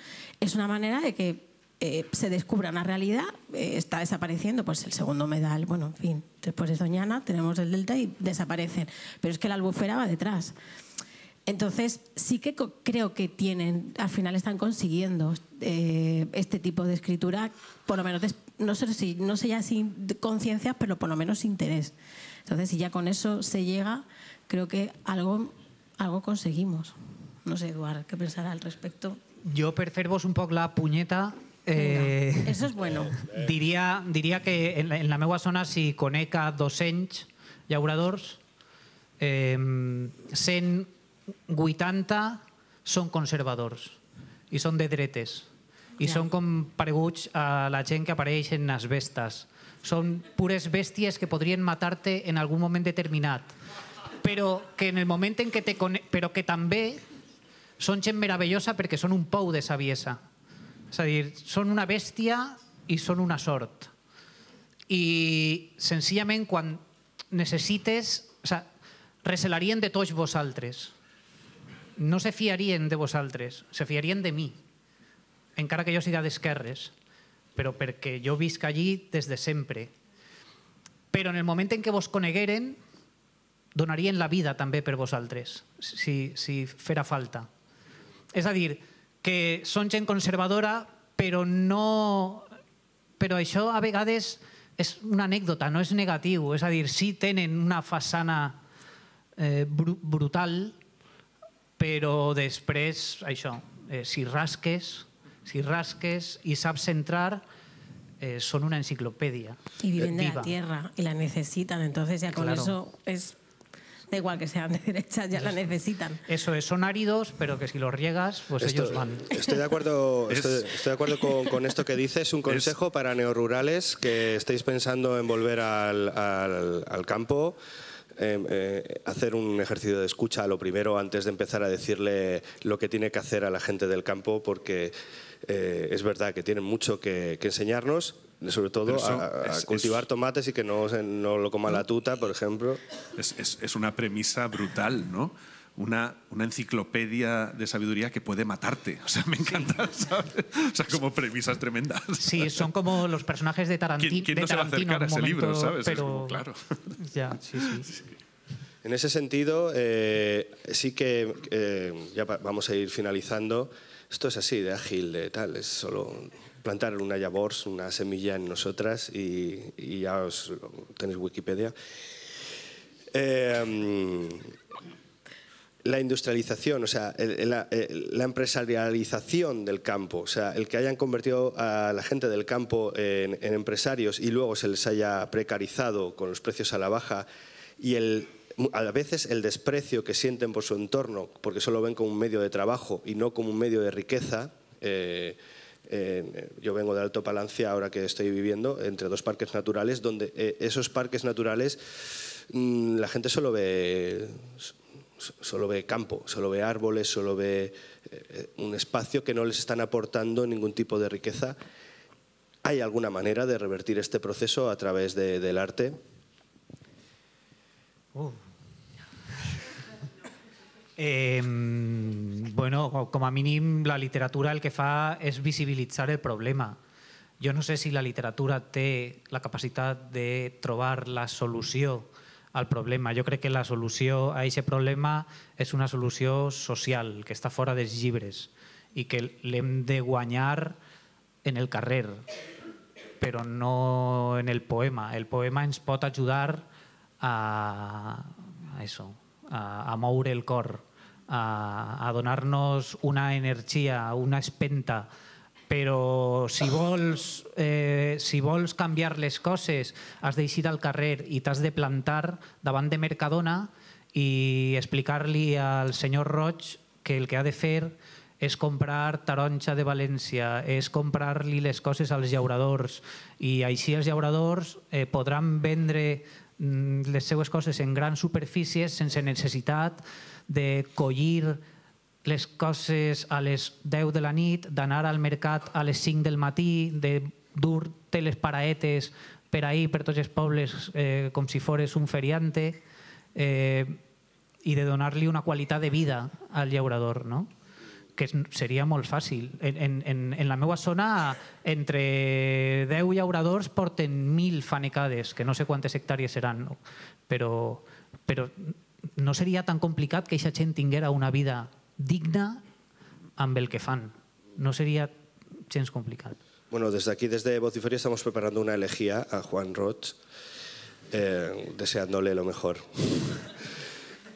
es una manera de que eh, se descubra una realidad, está desapareciendo, pues el segundo humedal, bueno, en fin, después de Doñana tenemos el delta y desaparecen, pero es que la albufera va detrás. Entonces, sí que creo que tienen, al final están consiguiendo eh, este tipo de escritura, por lo menos, no sé, si, no ya si conciencia, pero por lo menos interés. Entonces, si ya con eso se llega, creo que algo, algo conseguimos. No sé, Eduard, ¿qué pensará al respecto? Yo percibo un poco la puñeta eh, eso es bueno. Diría diría que en la, en la zona si conec dos y auradors, eh, 80 són conservadors i són de dretes i ja. són com pareguts a la gent que apareix en les bestes. Són pures bèsties que podrien matar-te en algun moment determinat, però que en el moment en què te cone... però que també són gent meravellosa perquè són un pou de saviesa. És a dir, són una bèstia i són una sort. I senzillament quan necessites... O sigui, recelarien de tots vosaltres no se fiarien de vosaltres, se fiarien de mi, encara que jo siga d'esquerres, però perquè jo visc allí des de sempre. Però en el moment en què vos conegueren, donarien la vida també per vosaltres, si, si fera falta. És a dir, que són gent conservadora, però no... Però això a vegades és una anècdota, no és negatiu. És a dir, sí tenen una façana eh, brutal, Pero después, eh, si rasques, si rasques y entrar, eh, son una enciclopedia. Y viven de la tierra y la necesitan, entonces ya con eso es... Da igual que sean de derecha, ya la necesitan. Eso es, son áridos, pero que si los riegas, pues ellos van. Estoy de acuerdo, estoy, de acuerdo con, esto que dices. Un consejo para neorurales que estéis pensando en volver al campo. Em, eh, hacer un ejercicio de escucha a lo primero antes de empezar a decirle lo que tiene que hacer a la gente del campo, porque eh, es verdad que tienen mucho que, enseñarnos, sobre todo a, cultivar tomates y que no, no lo coma la tuta, por ejemplo. Es, es una premisa brutal, ¿no? una, enciclopedia de sabiduría que puede matarte. O sea, me encanta, ¿sabes? O sea, como premisas tremendas. Sí, son como los personajes de, Tarantino. ¿Quién, no se va a acercar a ese libro, sabes? Pero... claro. Ya, sí. sí. En ese sentido, eh, sí que eh, ya vamos a ir finalizando. Esto es así, de ágil, de tal, es solo plantar una yabors, una semilla en nosotras y, ya os tenéis Wikipedia. Eh, la industrialización, o sea, la, empresarialización del campo, o sea, el que hayan convertido a la gente del campo en, empresarios y luego se les haya precarizado con los precios a la baja y el, a veces el desprecio que sienten por su entorno, porque solo ven como un medio de trabajo y no como un medio de riqueza. Eh, eh, yo vengo de Alto Palancia, ahora que estoy viviendo, entre dos parques naturales, donde eh, esos parques naturales mm, la gente solo ve solo ve campo, solo ve árboles, solo ve eh, eh, un espacio que no les están aportando ningún tipo de riqueza. ¿Hay alguna manera de revertir este proceso a través del arte? Oh. Em, bueno, como a mí la literatura el que fa es visibilizar el problema. Yo no sé si la literatura te la capacidad de trobar la solución al problema. Jo crec que la solució a aquest problema és una solució social, que està fora dels llibres i que l'hem de guanyar en el carrer, però no en el poema. El poema ens pot ajudar a, a, eso, a, a moure el cor, a, a donar-nos una energia, una espenta, però si vols, eh, si vols canviar les coses has d'eixir al carrer i t'has de plantar davant de Mercadona i explicar-li al senyor Roig que el que ha de fer és comprar taronja de València, és comprar-li les coses als llauradors i així els llauradors eh, podran vendre mm, les seues coses en grans superfícies sense necessitat de collir les coses a les 10 de la nit, d'anar al mercat a les 5 del matí, de dur les paraetes per ahir, per tots els pobles, eh, com si fores un feriante, eh, i de donar-li una qualitat de vida al llaurador, no? que seria molt fàcil. En, en, en la meva zona, entre 10 llauradors porten 1.000 fanecades, que no sé quantes hectàrees seran, no? però, però no seria tan complicat que aquesta gent tinguera una vida digna amb el que No sería chens complicado. Bueno, desde aquí, desde Vociferia, estamos preparando una elegía a Juan Roth eh, deseándole lo mejor.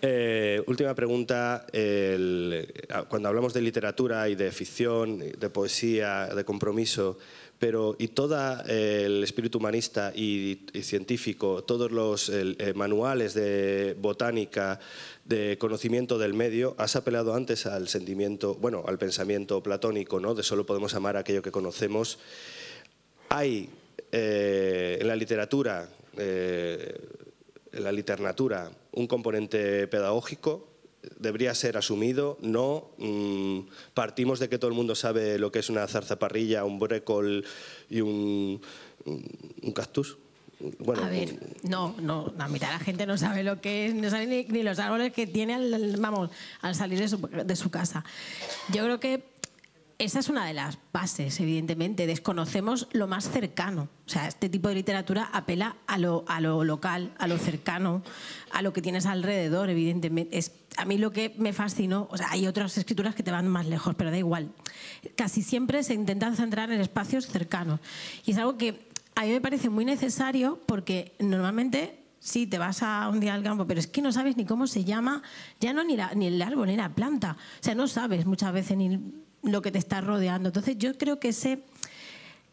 Eh, última pregunta. Eh, cuando hablamos de literatura y de ficción, de poesía, de compromiso, pero y todo eh, el espíritu humanista y, científico, todos los eh, manuales de botánica, de conocimiento del medio, has apelado antes al sentimiento, bueno, al pensamiento platónico, ¿no? De solo podemos amar aquello que conocemos. Hay eh, en la literatura, en la literatura, un componente pedagógico debería ser asumido, no. Mm, partimos de que todo el mundo sabe lo que es una zarzaparrilla, un brécol y un, cactus. a ver, no, no, la mitad de la gente no sabe lo que es, no sabe ni, los árboles que tiene al, vamos, al salir de su, de su casa. Yo creo que esa es una de las bases, evidentemente. Desconocemos lo más cercano. O sea, este tipo de literatura apela a lo, a lo local, a lo cercano, a lo que tienes alrededor, evidentemente. Es, a mí lo que me fascinó, o sea, hay otras escrituras que te van más lejos, pero da igual. Casi siempre se intentan centrar en espacios cercanos. Y es algo que a mí me parece muy necesario porque normalmente sí, te vas a un día al campo, pero es que no sabes ni cómo se llama, ya no ni, ni el árbol, ni la planta. O sea, no sabes muchas veces ni lo que te está rodeando. Entonces yo creo que ese,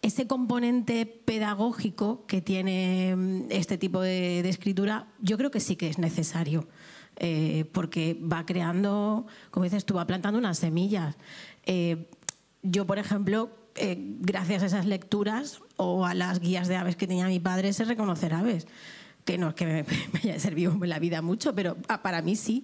ese componente pedagógico que tiene mm, este tipo de, escritura, yo creo que sí que es necesario. Eh, porque va creando, como dices tú, va plantando unas semillas. Eh, yo, por ejemplo, eh, gracias a esas lecturas o a las guías de aves que tenía mi padre, sé reconocer aves. Que no es que me, haya servido en la vida mucho, pero ah, para mí sí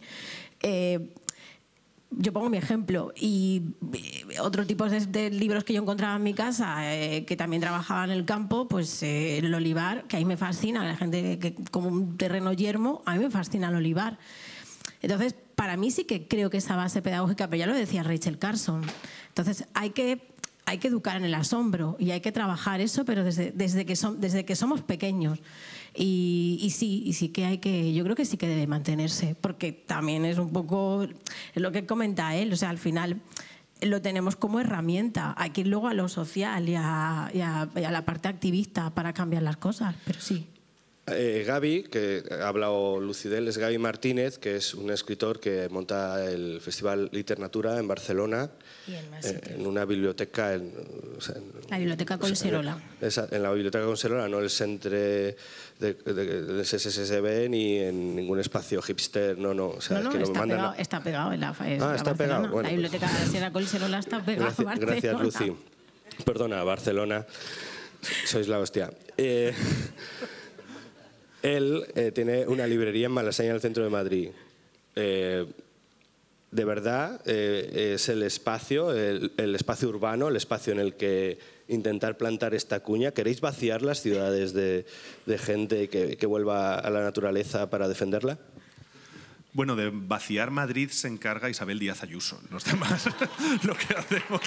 yo pongo mi ejemplo. Y eh, otros tipo de, libros que yo encontraba en mi casa, eh, que también trabajaba en el campo, pues eh, el olivar, que a mí me fascina, la gente que como un terreno yermo, a mí me fascina el olivar. Entonces, para mí sí que creo que esa base pedagógica, pero ya lo decía Rachel Carson. Entonces, hay que, hay que educar en el asombro y hay que trabajar eso, pero desde, desde, que, son, desde que somos pequeños. Y, sí, y sí que hay que, yo creo que sí que debe mantenerse, porque también es un poco lo que comenta él, o sea, al final lo tenemos como herramienta. Hay que ir luego a lo social y a la parte activista para cambiar las cosas, pero sí. Eh, Gaby, que ha hablado Lucidel, es Gaby Martínez, que es un escritor que monta el Festival Literatura en Barcelona, eh, en una biblioteca... En, la Biblioteca Colserola. en, la Biblioteca Colserola, no el centro del de, SSSB ni en ningún espacio hipster, no, no. no, está, pegado, en la... Es ah, está pegado. Bueno, la pues. Biblioteca pues... está pegada gracias, Lucy. Perdona, Barcelona. Sois la hostia. Eh, él eh, tiene una librería en Malasaña, en el centro de Madrid. Eh, de verdad, eh, es el espacio, el, espacio urbano, el espacio en el que intentar plantar esta cuña. ¿Queréis vaciar las ciudades de, gente que vuelva a la naturaleza para defenderla? Bueno, de vaciar Madrid se encarga Isabel Díaz Ayuso. Los demás, lo que hacemos.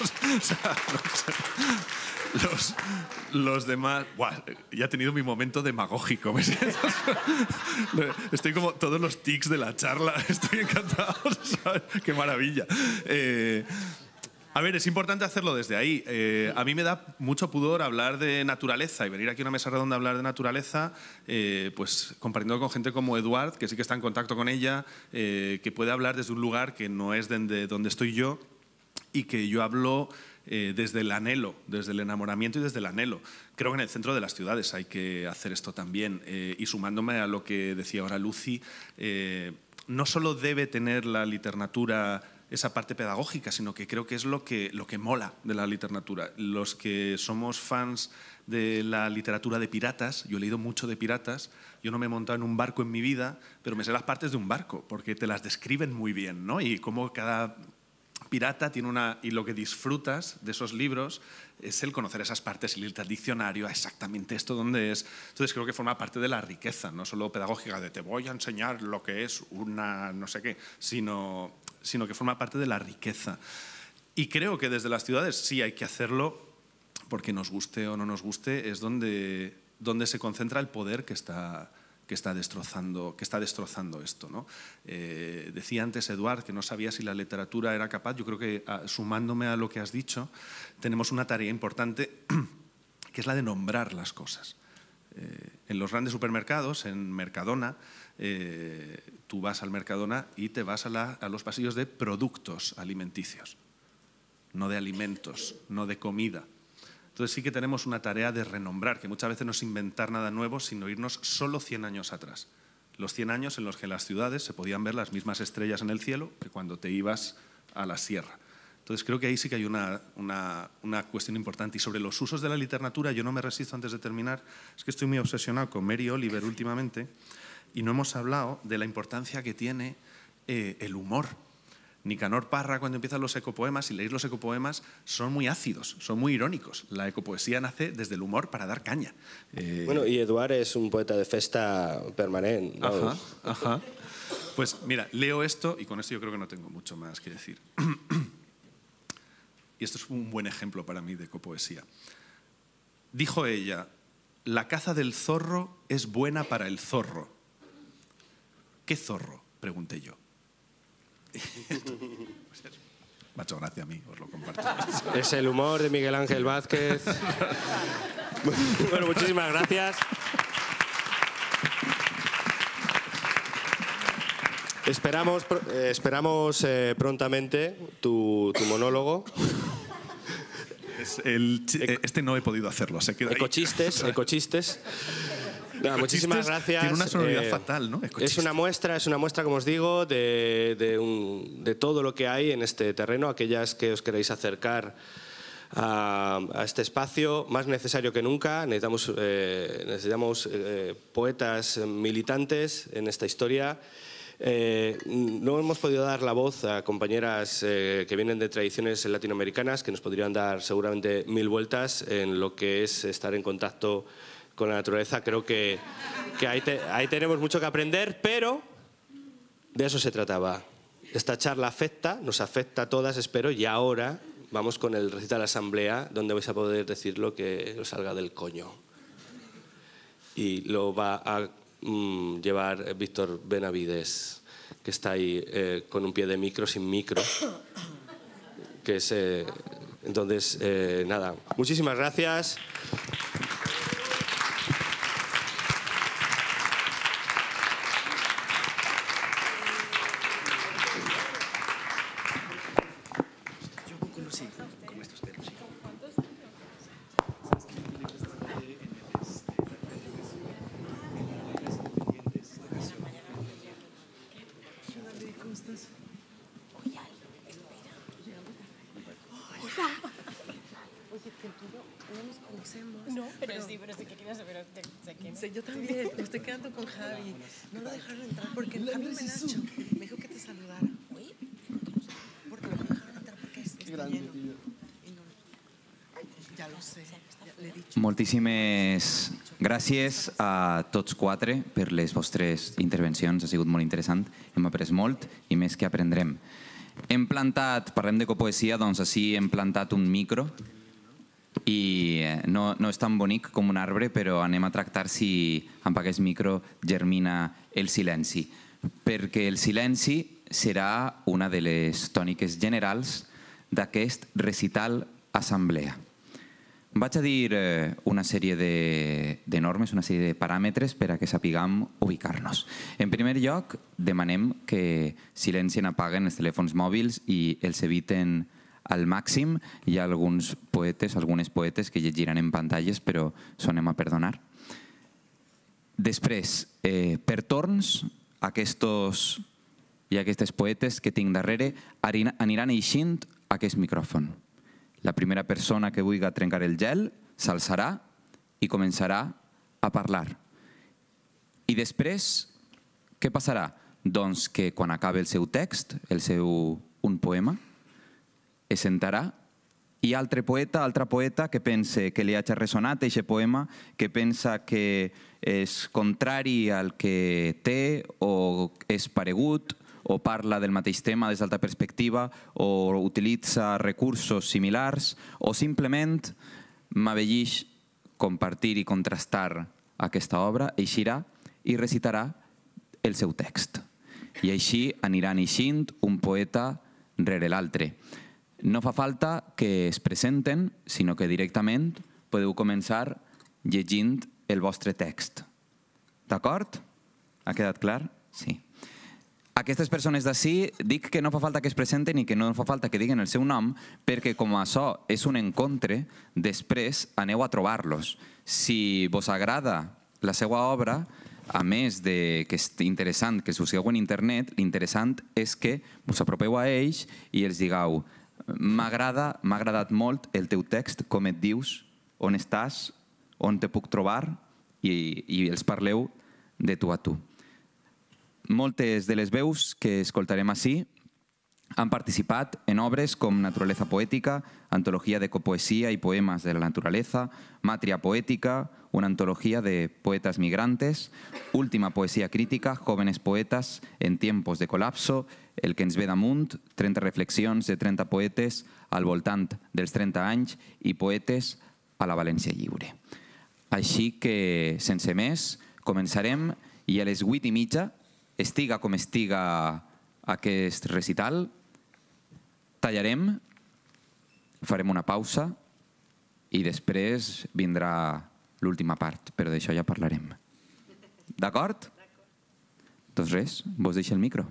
los, demás. Buah, ya he tenido mi momento demagógico. estoy como todos los tics de la charla. Estoy encantado. Qué maravilla. Eh, a ver, es importante hacerlo desde ahí. Eh, a mí me da mucho pudor hablar de naturaleza y venir aquí a una mesa redonda a hablar de naturaleza, eh, pues compartiendo con gente como Eduard, que sí que está en contacto con ella, eh, que puede hablar desde un lugar que no es donde estoy yo y que yo hablo desde el anhelo, desde el enamoramiento y desde el anhelo. Creo que en el centro de las ciudades hay que hacer esto también. y sumándome a lo que decía ahora Lucy, no solo debe tener la literatura esa parte pedagógica, sino que creo que es lo que, lo que mola de la literatura. Los que somos fans de la literatura de piratas, yo he leído mucho de piratas, yo no me he montado en un barco en mi vida, pero me sé las partes de un barco, porque te las describen muy bien, ¿no? Y cómo cada pirata tiene una... Y lo que disfrutas de esos libros es el conocer esas partes, el diccionario, ah, exactamente esto dónde es. Entonces creo que forma parte de la riqueza, no solo pedagógica de te voy a enseñar lo que es una no sé qué, sino sino que forma parte de la riqueza. Y creo que desde las ciudades sí hay que hacerlo, porque nos guste o no nos guste, es donde, se concentra el poder que está, destrozando, que está destrozando esto. ¿no? Eh, decía antes Eduard que no sabía si la literatura era capaz. Yo creo que sumándome a lo que has dicho, tenemos una tarea importante que es la de nombrar las cosas. Eh, en los grandes supermercados, en Mercadona, eh, tú vas al Mercadona y te vas a, los pasillos de productos alimenticios, no de alimentos, no de comida. Entonces sí que tenemos una tarea de renombrar, que muchas veces no es inventar nada nuevo, sino irnos solo 100 años atrás. Los 100 años en los que las ciudades se podían ver las mismas estrellas en el cielo que cuando te ibas a la sierra. Entonces creo que ahí sí que hay una, una cuestión importante. Y sobre los usos de la literatura, yo no me resisto antes de terminar, es que estoy muy obsesionado con Mary Oliver últimamente, y no hemos hablado de la importancia que tiene eh, el humor. Nicanor Parra, cuando empiezan los ecopoemas, y leéis los ecopoemas, son muy ácidos, son muy irónicos. La ecopoesía nace desde el humor para dar caña. Eh, bueno, y Eduard es un poeta de festa permanente. Ajá, ajá. Pues mira, leo esto y con esto yo creo que no tengo mucho más que decir. y esto es un buen ejemplo para mí de ecopoesía. Dijo ella, la caza del zorro es buena para el zorro ¿Qué zorro? Pregunté yo. Macho, gracias a mí, os lo comparto. Es el humor de Miguel Ángel Vázquez. bueno, muchísimas gracias. Esperamos, eh, esperamos eh, prontamente tu, monólogo. Eh, este no he podido hacerlo. Se queda Ecochistes, ecochistes muchísimas gracias. Tiene una sonoridad eh, fatal, ¿no? Es una muestra, es una muestra, como os digo, de, de, todo lo que hay en este terreno, aquellas que os queréis acercar. A, este espacio más necesario que nunca necesitamos, eh, necesitamos eh, poetas militantes en esta historia no hemos podido dar la voz a compañeras que vienen de tradiciones latinoamericanas que nos podrían dar seguramente mil vueltas en lo que es estar en contacto con la naturaleza creo que, que ahí, tenemos mucho que aprender, pero de eso se trataba. Esta charla afecta, nos afecta a todas, espero, y ahora vamos con el recital de la asamblea, donde vais a poder decir lo que os salga del coño. Y lo va a mm, llevar Víctor Benavides, que está ahí eh, con un pie de micro, sin micro. Que eh, entonces, eh, nada, muchísimas gracias. No, pero, pero sí, pero sé que quieres saber de, quién. Sé, yo también, me estoy quedando con Javi. No lo dejaron entrar porque Javi me Nacho me dijo que te saludara. Uy, porque no me dejaron entrar porque es, es Grande, lleno. Tío. Y ja lo sé, ja l'he Moltíssimes gràcies a tots quatre per les vostres intervencions, ha sigut molt interessant, hem après molt i més que aprendrem. Hem plantat, parlem de copoesia, doncs així hem plantat un micro i eh, no, no és tan bonic com un arbre, però anem a tractar si amb aquest micro germina el silenci. Perquè el silenci serà una de les tòniques generals d'aquest recital assemblea. Vaig a dir eh, una sèrie de, de normes, una sèrie de paràmetres per a que sapiguem ubicar-nos. En primer lloc, demanem que silencien, apaguen els telèfons mòbils i els eviten al màxim. Hi ha alguns poetes, algunes poetes que llegiran en pantalles, però sonem a perdonar. Després, eh, per torns, aquests i aquestes poetes que tinc darrere aniran eixint aquest micròfon. La primera persona que vulgui trencar el gel s'alçarà i començarà a parlar. I després, què passarà? Doncs que quan acabe el seu text, el seu un poema, es sentarà i altre poeta, altra poeta que pense que li hagi ressonat aquest poema, que pensa que és contrari al que té o és paregut o parla del mateix tema des d'alta perspectiva o utilitza recursos similars o simplement m'avellix compartir i contrastar aquesta obra, eixirà i recitarà el seu text. I així aniran eixint un poeta rere l'altre. No fa falta que es presenten, sinó que directament podeu començar llegint el vostre text. D'acord? Ha quedat clar? Sí. Aquestes persones d'ací dic que no fa falta que es presenten i que no fa falta que diguen el seu nom perquè com això és un encontre, després aneu a trobar-los. Si vos agrada la seva obra, a més de que és interessant que us sigueu en internet, l'interessant és que vos apropeu a ells i els digueu M'agrada, agradat molt el teu text, com et dius, on on te puc trobar i, i els de tu a tu. Moltes de les veus que escoltarem así han participado en obres com Naturaleza poética, Antología de Copoesía y Poemas de la Naturaleza, Matria Poética, una antología de poetas migrantes, Última Poesía Crítica, Jóvenes Poetas en Tiempos de Colapso, el que ens ve damunt, 30 reflexions de 30 poetes al voltant dels 30 anys i poetes a la València Lliure. Així que, sense més, començarem i a les 8 i mitja, estiga com estiga aquest recital, tallarem, farem una pausa i després vindrà l'última part, però d'això ja parlarem. D'acord? Doncs res, vos deixo el micro.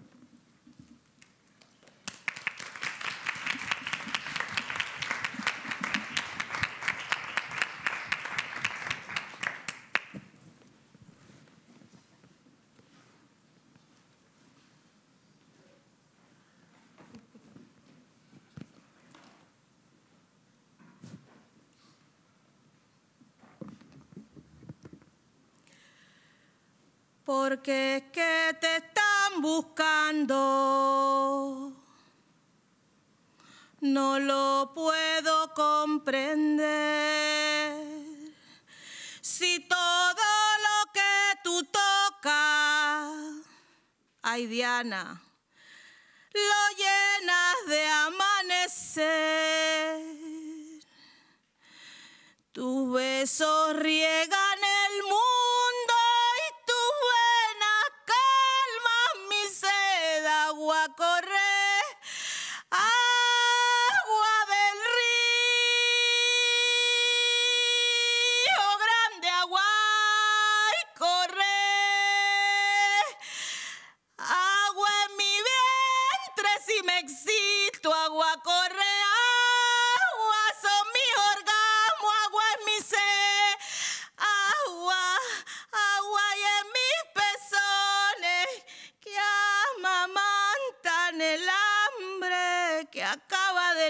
porque es que te están buscando. No lo puedo comprender. Si todo lo que tú tocas, ay Diana, lo llenas de amanecer. Tus besos riegan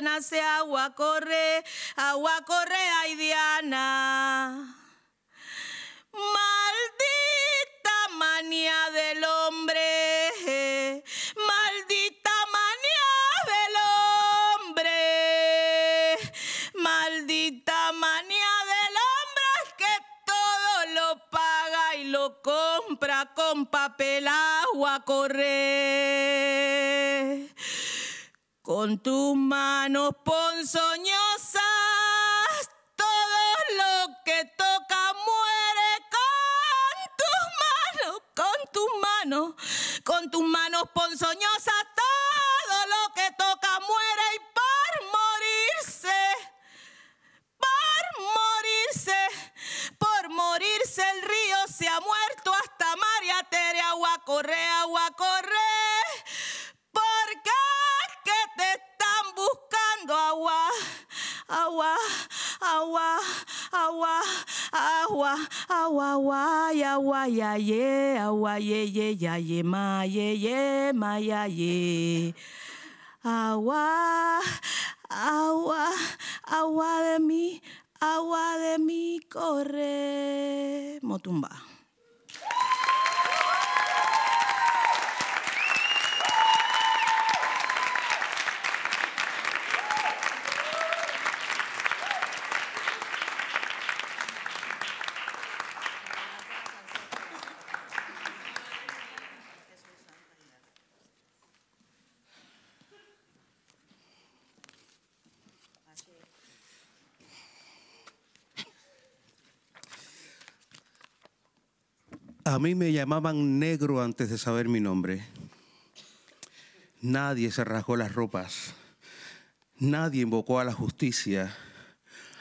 nace agua corre, agua corre, ay Diana. Maldita manía del hombre, maldita manía del hombre, maldita manía del hombre es que todo lo paga y lo compra con papel agua corre. Con tus manos ponzoñosas, todo lo que toca muere. Con tus manos, con tus manos, con tus manos ponzoñosas, todo lo que toca muere. Y por morirse, por morirse, por morirse el río se ha muerto hasta María Tere, agua corre, agua corre. awa, awa, awa, awa, awa, agua, ya, wa, ya, ye, awa, ye, ye, ya, ye, ma, ye, ye, ma, ya, ye. Awa, awa, awa de mí, agua de mí corre. Motumba. A mí me llamaban negro antes de saber mi nombre. Nadie se rasgó las ropas. Nadie invocó a la justicia.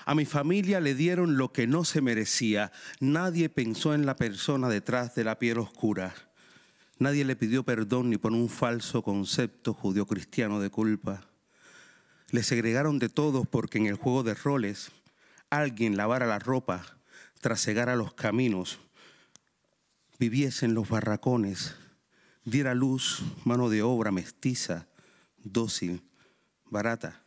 A mi familia le dieron lo que no se merecía. Nadie pensó en la persona detrás de la piel oscura. Nadie le pidió perdón ni por un falso concepto judio-cristiano de culpa. Le segregaron de todos porque en el juego de roles alguien lavara la ropa, trasegara los caminos viviese en los barracones, diera luz, mano de obra mestiza, dócil, barata.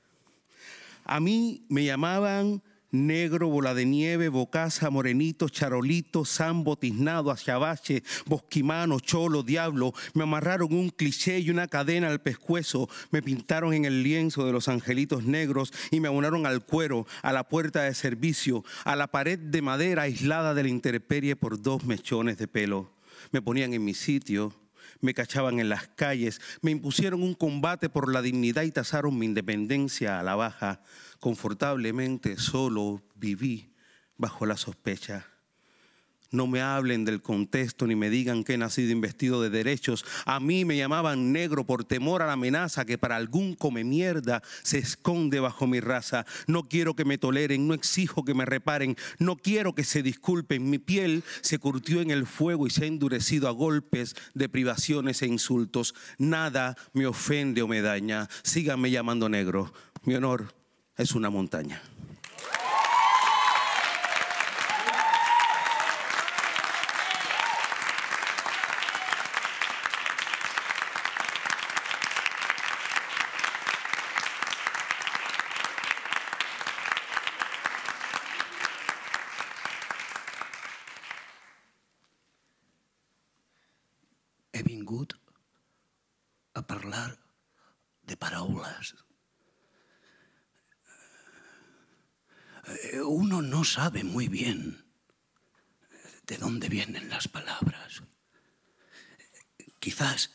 A mí me llamaban Negro, bola de nieve, bocaza, morenito, charolito, sambo, tiznado, achabache, bosquimano, cholo, diablo. Me amarraron un cliché y una cadena al pescuezo. Me pintaron en el lienzo de los angelitos negros y me abonaron al cuero, a la puerta de servicio, a la pared de madera aislada de la intemperie por dos mechones de pelo. Me ponían en mi sitio, me cachaban en las calles, me impusieron un combate por la dignidad y tasaron mi independencia a la baja. Confortablemente solo viví bajo la sospecha. No me hablen del contexto ni me digan que he nacido investido de derechos. A mí me llamaban negro por temor a la amenaza que para algún come mierda se esconde bajo mi raza. No quiero que me toleren, no exijo que me reparen, no quiero que se disculpen. Mi piel se curtió en el fuego y se ha endurecido a golpes de privaciones e insultos. Nada me ofende o me daña. Síganme llamando negro. Mi honor es una montaña. sabe muy bien de dónde vienen las palabras. Quizás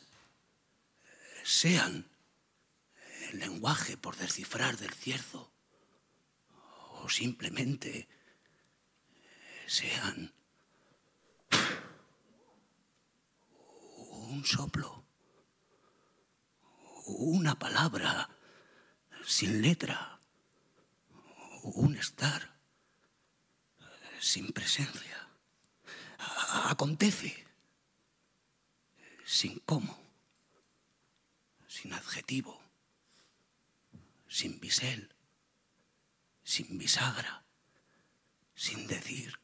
sean el lenguaje por descifrar del cierzo o simplemente sean un soplo, una palabra sin letra, un estar sin presencia. acontece sin cómo, sin adjetivo, sin bisel, sin bisagra, sin decir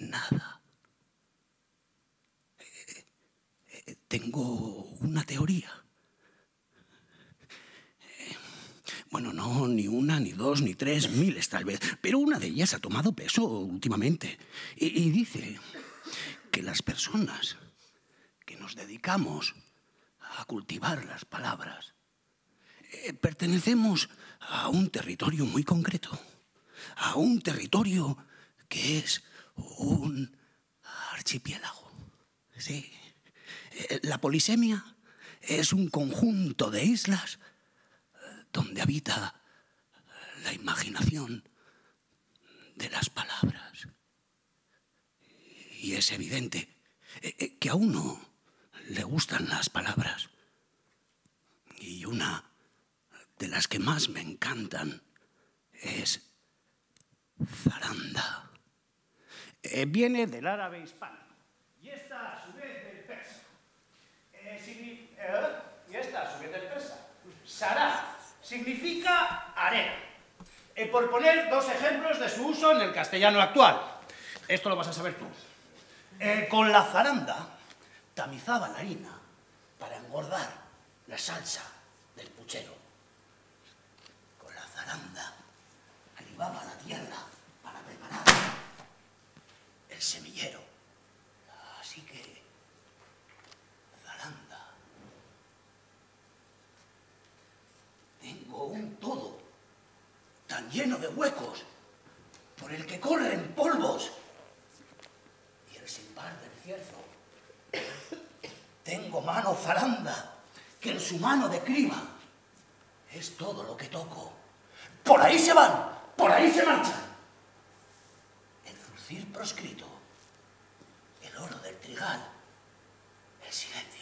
nada. Eh, eh, tengo una teoría. Bueno, no, ni una, ni dos, ni tres, miles tal vez. Pero una de ellas ha tomado peso últimamente. Y, dice que las personas que nos dedicamos a cultivar las palabras eh, pertenecemos a un territorio muy concreto, a un territorio que es un archipiélago. Sí. Eh, la polisemia es un conjunto de islas donde habita la imaginación de las palabras. Y es evidente eh, eh, que a uno le gustan las palabras. Y una de las que más me encantan es zaranda. Eh, viene del árabe hispano y esta a su vez del persa. y esta a su vez del persa significa arena. Eh, por poner dos ejemplos de su uso en el castellano actual. Esto lo vas a saber tú. Eh, con la zaranda tamizaba la harina para engordar la salsa del puchero. Con la zaranda alivaba la tierra para preparar el semillero. lleno de huecos, por el que corren polvos. Y el sin del cierzo. Tengo mano falanda, que en su mano de es todo lo que toco. Por ahí se van, por ahí se marchan. El zurcir proscrito, el oro del trigal, el silencio.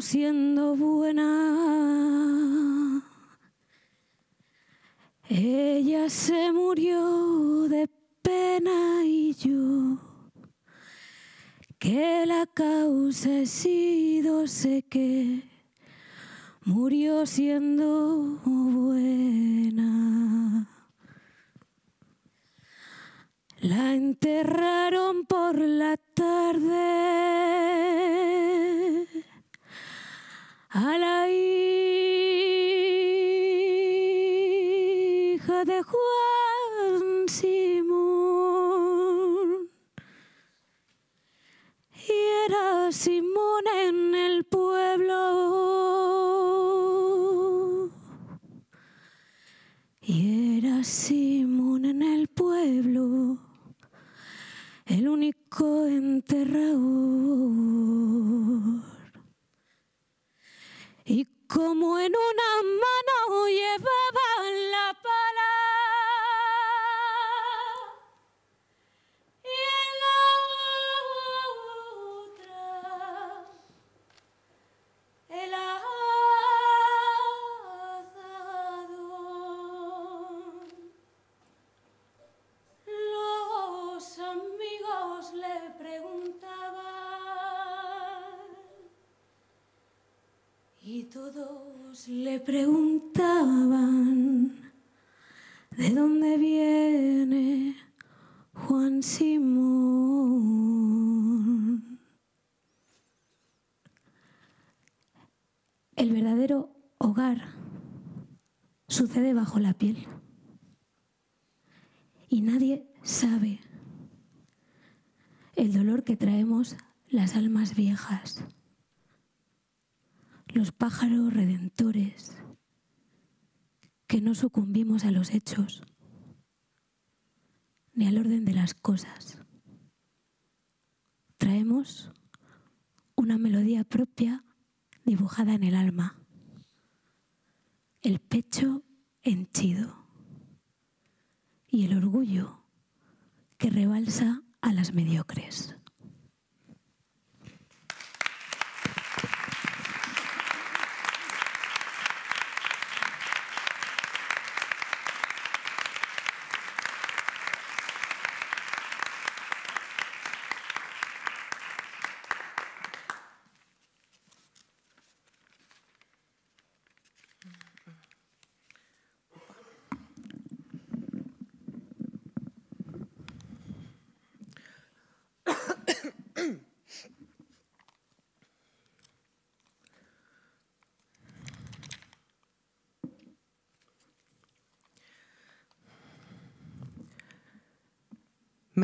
siendo buena. Ella se murió de pena y yo, que la causa sido, sé que murió siendo hechos, ni al orden de las cosas. Traemos una melodía propia dibujada en el alma, el pecho henchido y el orgullo que rebalsa a las mediocres.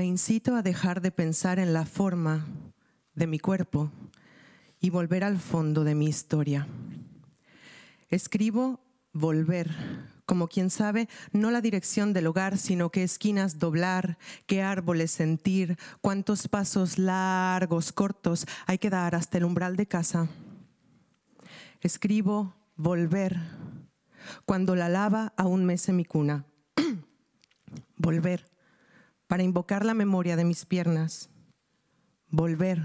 incito a dejar de pensar en la forma de mi cuerpo y volver al fondo de mi historia. Escribo volver, como quien sabe, no la dirección del hogar, sino qué esquinas doblar, qué árboles sentir, cuántos pasos largos, cortos hay que dar hasta el umbral de casa. Escribo volver, cuando la lava aún en mi cuna. volver para invocar la memoria de mis piernas. Volver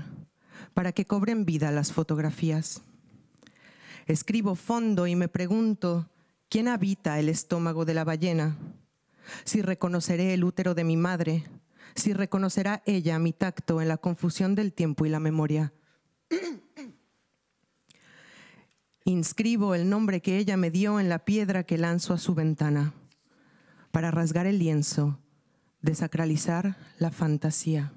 para que cobren vida las fotografías. Escribo fondo y me pregunto, ¿quién habita el estómago de la ballena? Si reconoceré el útero de mi madre, si reconocerá ella mi tacto en la confusión del tiempo y la memoria. Inscribo el nombre que ella me dio en la piedra que lanzo a su ventana, para rasgar el lienzo desacralizar la fantasía,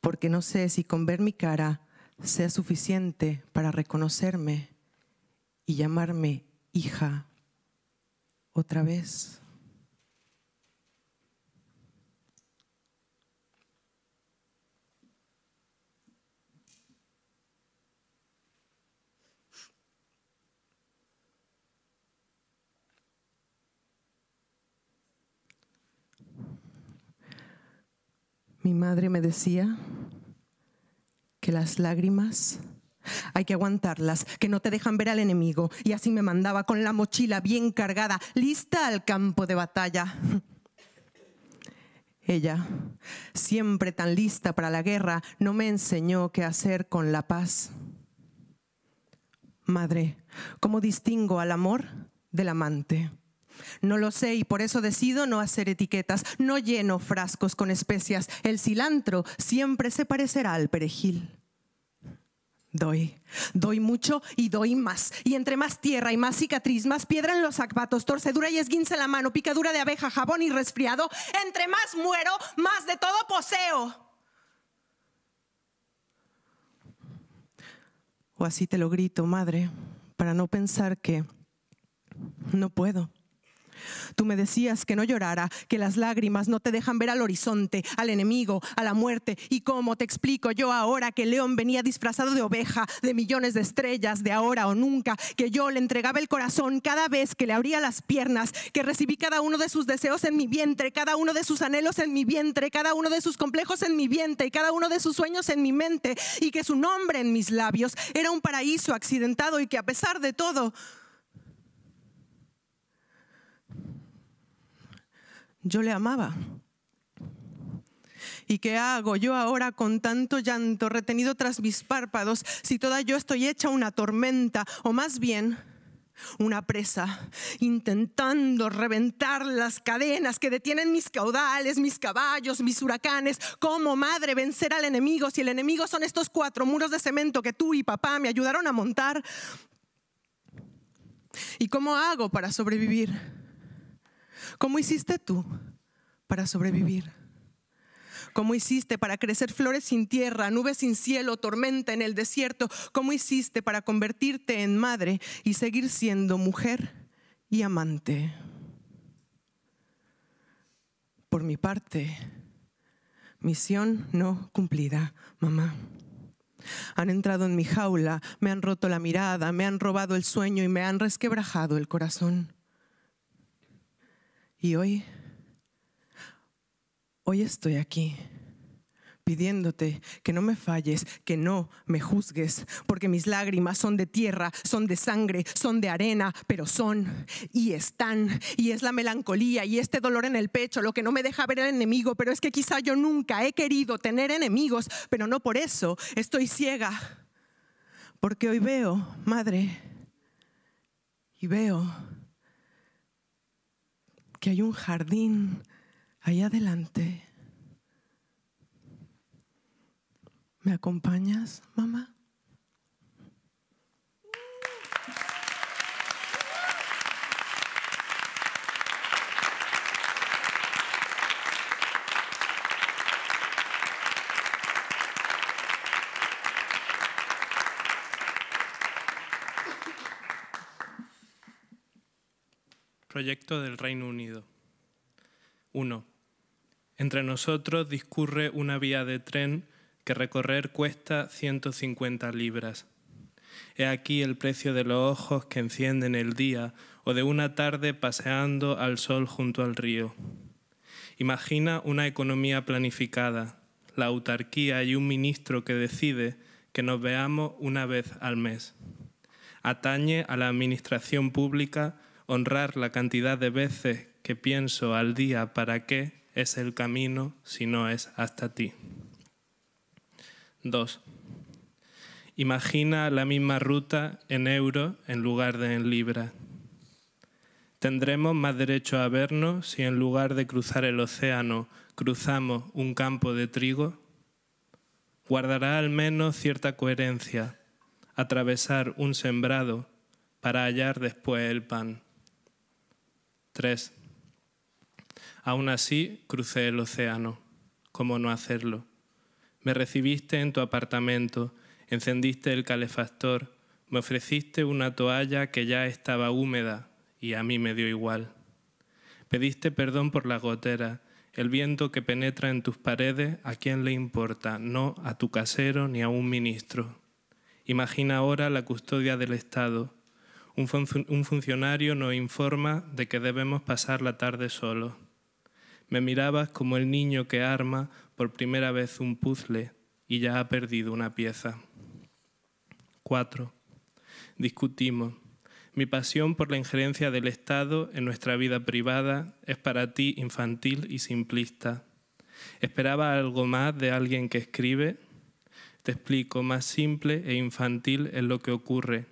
porque no sé si con ver mi cara sea suficiente para reconocerme y llamarme hija otra vez. Mi madre me decía que las lágrimas hay que aguantarlas, que no te dejan ver al enemigo. Y así me mandaba con la mochila bien cargada, lista al campo de batalla. Ella, siempre tan lista para la guerra, no me enseñó qué hacer con la paz. Madre, ¿cómo distingo al amor del amante? No lo sé y por eso decido no hacer etiquetas, no lleno frascos con especias. El cilantro siempre se parecerá al perejil. Doy, doy mucho y doy más. Y entre más tierra y más cicatriz, más piedra en los zapatos, torcedura y esguince en la mano, picadura de abeja, jabón y resfriado, entre más muero, más de todo poseo. O así te lo grito, madre, para no pensar que no puedo. Tú me decías que no llorara, que las lágrimas no te dejan ver al horizonte, al enemigo, a la muerte. ¿Y cómo te explico yo ahora que León venía disfrazado de oveja, de millones de estrellas, de ahora o nunca, que yo le entregaba el corazón cada vez que le abría las piernas, que recibí cada uno de sus deseos en mi vientre, cada uno de sus anhelos en mi vientre, cada uno de sus complejos en mi vientre y cada uno de sus sueños en mi mente, y que su nombre en mis labios era un paraíso accidentado y que a pesar de todo, yo le amaba. ¿Y qué hago yo ahora con tanto llanto retenido tras mis párpados si toda yo estoy hecha una tormenta o más bien una presa intentando reventar las cadenas que detienen mis caudales, mis caballos, mis huracanes? ¿Cómo madre vencer al enemigo si el enemigo son estos cuatro muros de cemento que tú y papá me ayudaron a montar? ¿Y cómo hago para sobrevivir? ¿Cómo hiciste tú para sobrevivir? ¿Cómo hiciste para crecer flores sin tierra, nubes sin cielo, tormenta en el desierto? ¿Cómo hiciste para convertirte en madre y seguir siendo mujer y amante? Por mi parte, misión no cumplida, mamá. Han entrado en mi jaula, me han roto la mirada, me han robado el sueño y me han resquebrajado el corazón. Y hoy, hoy estoy aquí pidiéndote que no me falles, que no me juzgues, porque mis lágrimas son de tierra, son de sangre, son de arena, pero son y están, y es la melancolía y este dolor en el pecho lo que no me deja ver el enemigo, pero es que quizá yo nunca he querido tener enemigos, pero no por eso estoy ciega, porque hoy veo, madre, y veo que hay un jardín ahí adelante. ¿Me acompañas, mamá? Proyecto del Reino Unido. 1. Entre nosotros discurre una vía de tren que recorrer cuesta 150 libras. He aquí el precio de los ojos que encienden el día o de una tarde paseando al sol junto al río. Imagina una economía planificada, la autarquía y un ministro que decide que nos veamos una vez al mes. Atañe a la administración pública honrar la cantidad de veces que pienso al día para qué es el camino si no es hasta ti. 2. Imagina la misma ruta en euro en lugar de en libra. Tendremos más derecho a vernos si en lugar de cruzar el océano cruzamos un campo de trigo. Guardará al menos cierta coherencia atravesar un sembrado para hallar después el pan. Aún así crucé el océano, ¿cómo no hacerlo? Me recibiste en tu apartamento, encendiste el calefactor, me ofreciste una toalla que ya estaba húmeda y a mí me dio igual. Pediste perdón por la gotera, el viento que penetra en tus paredes, ¿a quién le importa? No a tu casero ni a un ministro. Imagina ahora la custodia del Estado, un, funcionario nos informa de que debemos pasar la tarde solo. Me mirabas como el niño que arma por primera vez un puzzle y ya ha perdido una pieza. 4. Discutimos. Mi pasión por la injerencia del Estado en nuestra vida privada es para ti infantil y simplista. ¿Esperaba algo más de alguien que escribe? Te explico, más simple e infantil es lo que ocurre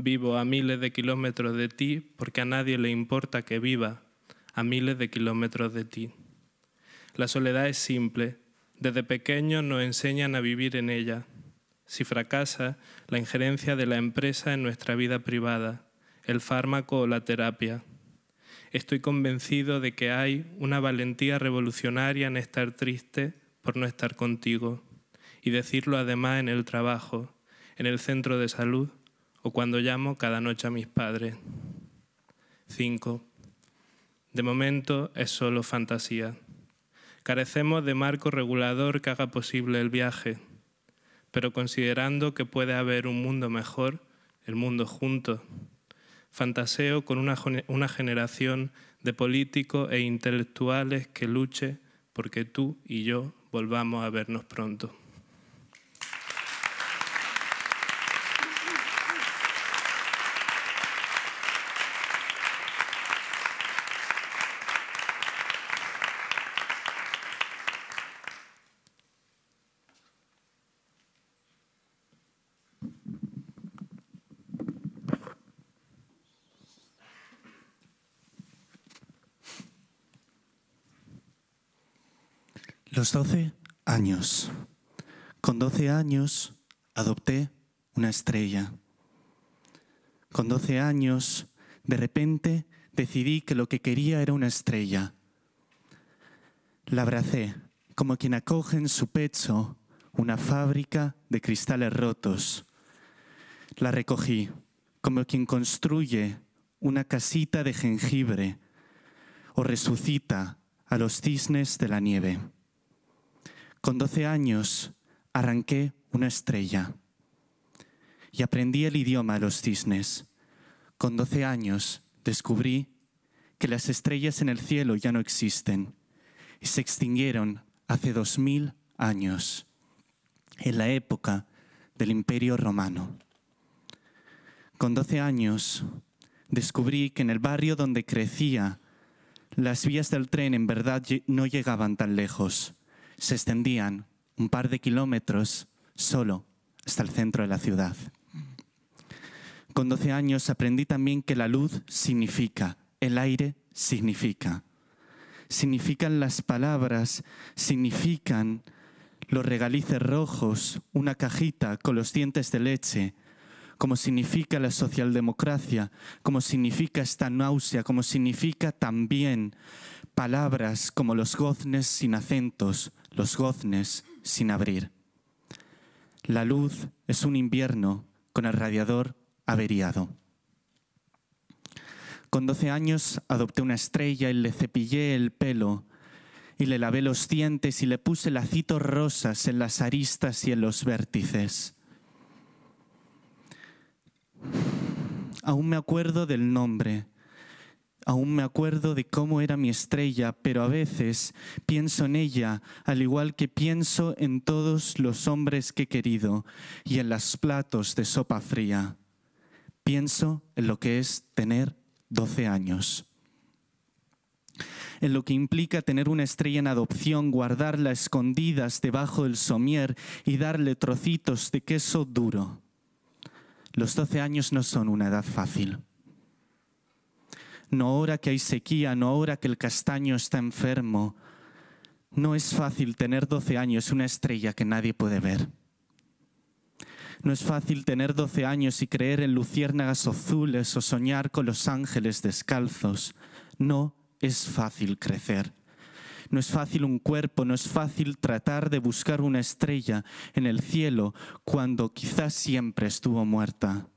Vivo a miles de kilómetros de ti porque a nadie le importa que viva a miles de kilómetros de ti. La soledad es simple. Desde pequeños nos enseñan a vivir en ella. Si fracasa, la injerencia de la empresa en nuestra vida privada, el fármaco o la terapia. Estoy convencido de que hay una valentía revolucionaria en estar triste por no estar contigo y decirlo además en el trabajo, en el centro de salud cuando llamo cada noche a mis padres. 5. De momento es solo fantasía. Carecemos de marco regulador que haga posible el viaje, pero considerando que puede haber un mundo mejor, el mundo junto, Fantaseo con una, una generación de políticos e intelectuales que luche porque tú y yo volvamos a vernos pronto. 12 años. Con 12 años adopté una estrella. Con 12 años, de repente, decidí que lo que quería era una estrella. La abracé, como quien acoge en su pecho una fábrica de cristales rotos. La recogí, como quien construye una casita de jengibre o resucita a los cisnes de la nieve. Con 12 años arranqué una estrella y aprendí el idioma de los cisnes. Con 12 años descubrí que las estrellas en el cielo ya no existen y se extinguieron hace 2000 años, en la época del Imperio Romano. Con 12 años descubrí que en el barrio donde crecía, las vías del tren en verdad no llegaban tan lejos se extendían un par de kilómetros solo hasta el centro de la ciudad. Con 12 años aprendí también que la luz significa, el aire significa. Significan las palabras, significan los regalices rojos, una cajita con los dientes de leche, como significa la socialdemocracia, como significa esta náusea, como significa también palabras como los goznes sin acentos, los goznes sin abrir. La luz es un invierno con el radiador averiado. Con 12 años adopté una estrella y le cepillé el pelo y le lavé los dientes y le puse lacitos rosas en las aristas y en los vértices. Aún me acuerdo del nombre Aún me acuerdo de cómo era mi estrella, pero a veces pienso en ella, al igual que pienso en todos los hombres que he querido y en los platos de sopa fría. Pienso en lo que es tener 12 años en lo que implica tener una estrella en adopción, guardarla escondidas debajo del somier y darle trocitos de queso duro. Los 12 años no son una edad fácil no ahora que hay sequía, no ahora que el castaño está enfermo. No es fácil tener 12 años una estrella que nadie puede ver. No es fácil tener 12 años y creer en luciérnagas azules o soñar con los ángeles descalzos. No es fácil crecer. No es fácil un cuerpo, no es fácil tratar de buscar una estrella en el cielo cuando quizás siempre estuvo muerta.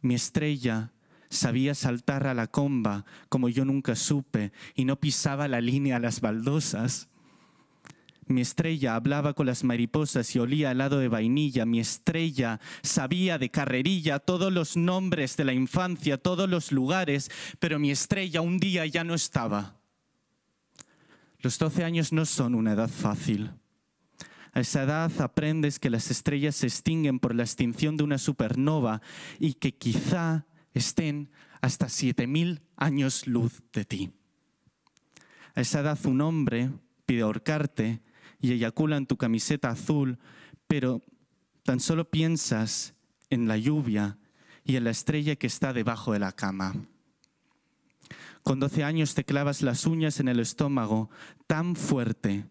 Mi estrella Sabía saltar a la comba como yo nunca supe y no pisaba la línea a las baldosas. Mi estrella hablaba con las mariposas y olía al lado de vainilla. Mi estrella sabía de carrerilla todos los nombres de la infancia, todos los lugares, pero mi estrella un día ya no estaba. Los 12 años no son una edad fácil. A esa edad aprendes que las estrellas se extinguen por la extinción de una supernova y que quizá estén hasta siete mil años luz de ti. A esa edad un hombre pide ahorcarte y eyacula en tu camiseta azul, pero tan solo piensas en la lluvia y en la estrella que está debajo de la cama. Con doce años te clavas las uñas en el estómago tan fuerte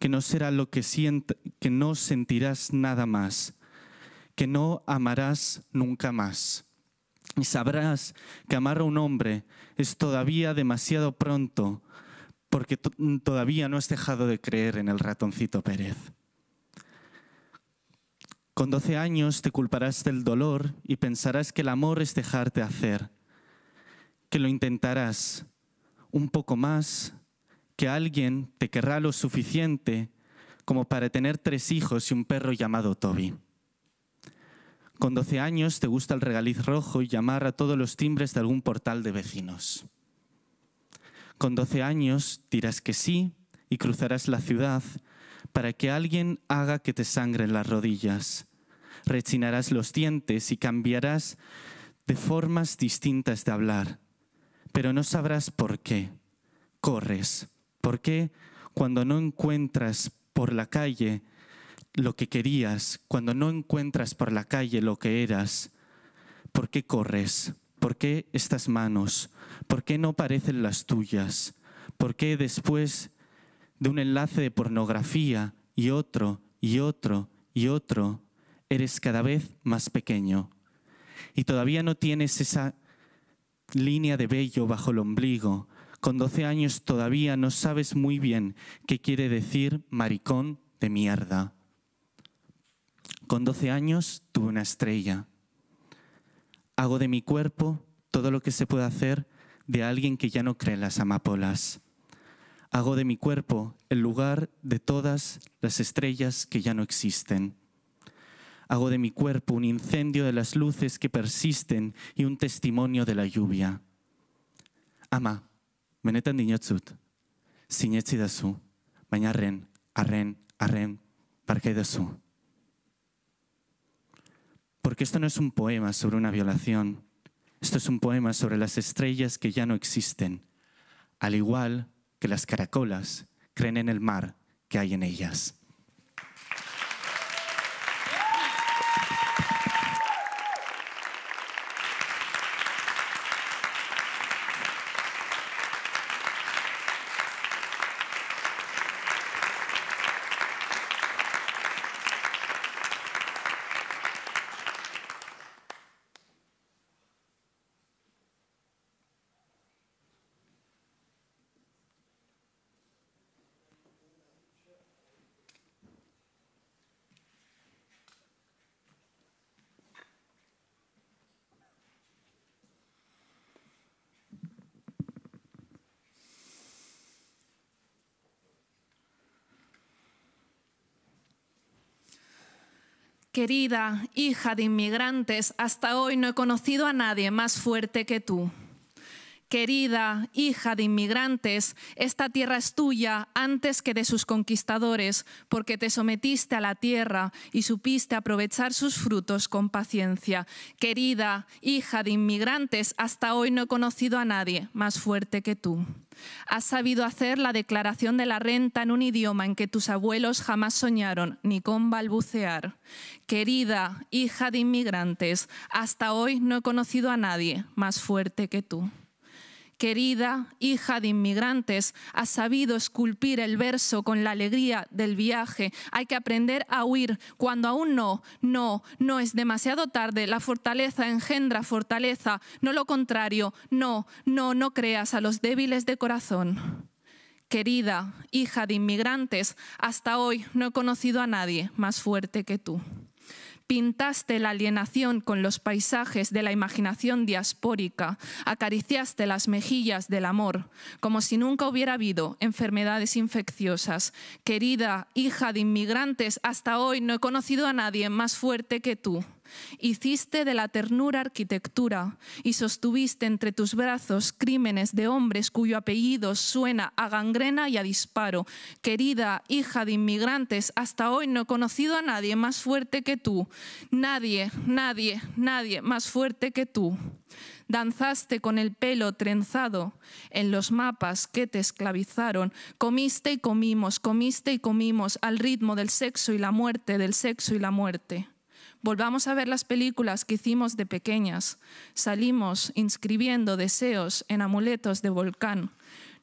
que no será lo que que no sentirás nada más, que no amarás nunca más y sabrás que amar a un hombre es todavía demasiado pronto porque todavía no has dejado de creer en el ratoncito Pérez. Con 12 años te culparás del dolor y pensarás que el amor es dejarte hacer, que lo intentarás un poco más, que alguien te querrá lo suficiente como para tener tres hijos y un perro llamado Toby. Con 12 años te gusta el regaliz rojo y llamar a todos los timbres de algún portal de vecinos. Con 12 años dirás que sí y cruzarás la ciudad para que alguien haga que te sangren las rodillas. Rechinarás los dientes y cambiarás de formas distintas de hablar, pero no sabrás por qué. Corres. ¿Por qué cuando no encuentras por la calle lo que querías, cuando no encuentras por la calle lo que eras, ¿por qué corres? ¿Por qué estas manos? ¿Por qué no parecen las tuyas? ¿Por qué después de un enlace de pornografía y otro y otro y otro, eres cada vez más pequeño? Y todavía no tienes esa línea de vello bajo el ombligo. Con 12 años todavía no sabes muy bien qué quiere decir maricón de mierda. Con 12 años tuve una estrella. Hago de mi cuerpo todo lo que se puede hacer de alguien que ya no cree en las amapolas. Hago de mi cuerpo el lugar de todas las estrellas que ya no existen. Hago de mi cuerpo un incendio de las luces que persisten y un testimonio de la lluvia. Ama, menetan dinotzut, sinetzi dasu, mañarren, arren, arren, arren, porque esto no es un poema sobre una violación, esto es un poema sobre las estrellas que ya no existen, al igual que las caracolas creen en el mar que hay en ellas. Querida hija de inmigrantes, hasta hoy no he conocido a nadie más fuerte que tú. Querida hija de inmigrantes, esta tierra es tuya antes que de sus conquistadores, porque te sometiste a la tierra y supiste aprovechar sus frutos con paciencia. Querida hija de inmigrantes, hasta hoy no he conocido a nadie más fuerte que tú. Has sabido hacer la declaración de la renta en un idioma en que tus abuelos jamás soñaron ni con balbucear. Querida hija de inmigrantes, hasta hoy no he conocido a nadie más fuerte que tú querida hija de inmigrantes, has sabido esculpir el verso con la alegría del viaje. Hay que aprender a huir cuando aún no, no, no es demasiado tarde. La fortaleza engendra fortaleza, no lo contrario. No, no, no creas a los débiles de corazón. Querida hija de inmigrantes, hasta hoy no he conocido a nadie más fuerte que tú. Pintaste la alienación con los paisajes de la imaginación diaspórica, acariciaste las mejillas del amor, como si nunca hubiera habido enfermedades infecciosas. Querida hija de inmigrantes, hasta hoy no he conocido a nadie más fuerte que tú. Hiciste de la ternura arquitectura y sostuviste entre tus brazos crímenes de hombres cuyo apellido suena a gangrena y a disparo. Querida hija de inmigrantes, hasta hoy no he conocido a nadie más fuerte que tú. Nadie, nadie, nadie más fuerte que tú. Danzaste con el pelo trenzado en los mapas que te esclavizaron. Comiste y comimos, comiste y comimos al ritmo del sexo y la muerte, del sexo y la muerte. Volvamos a ver las películas que hicimos de pequeñas. Salimos inscribiendo deseos en amuletos de volcán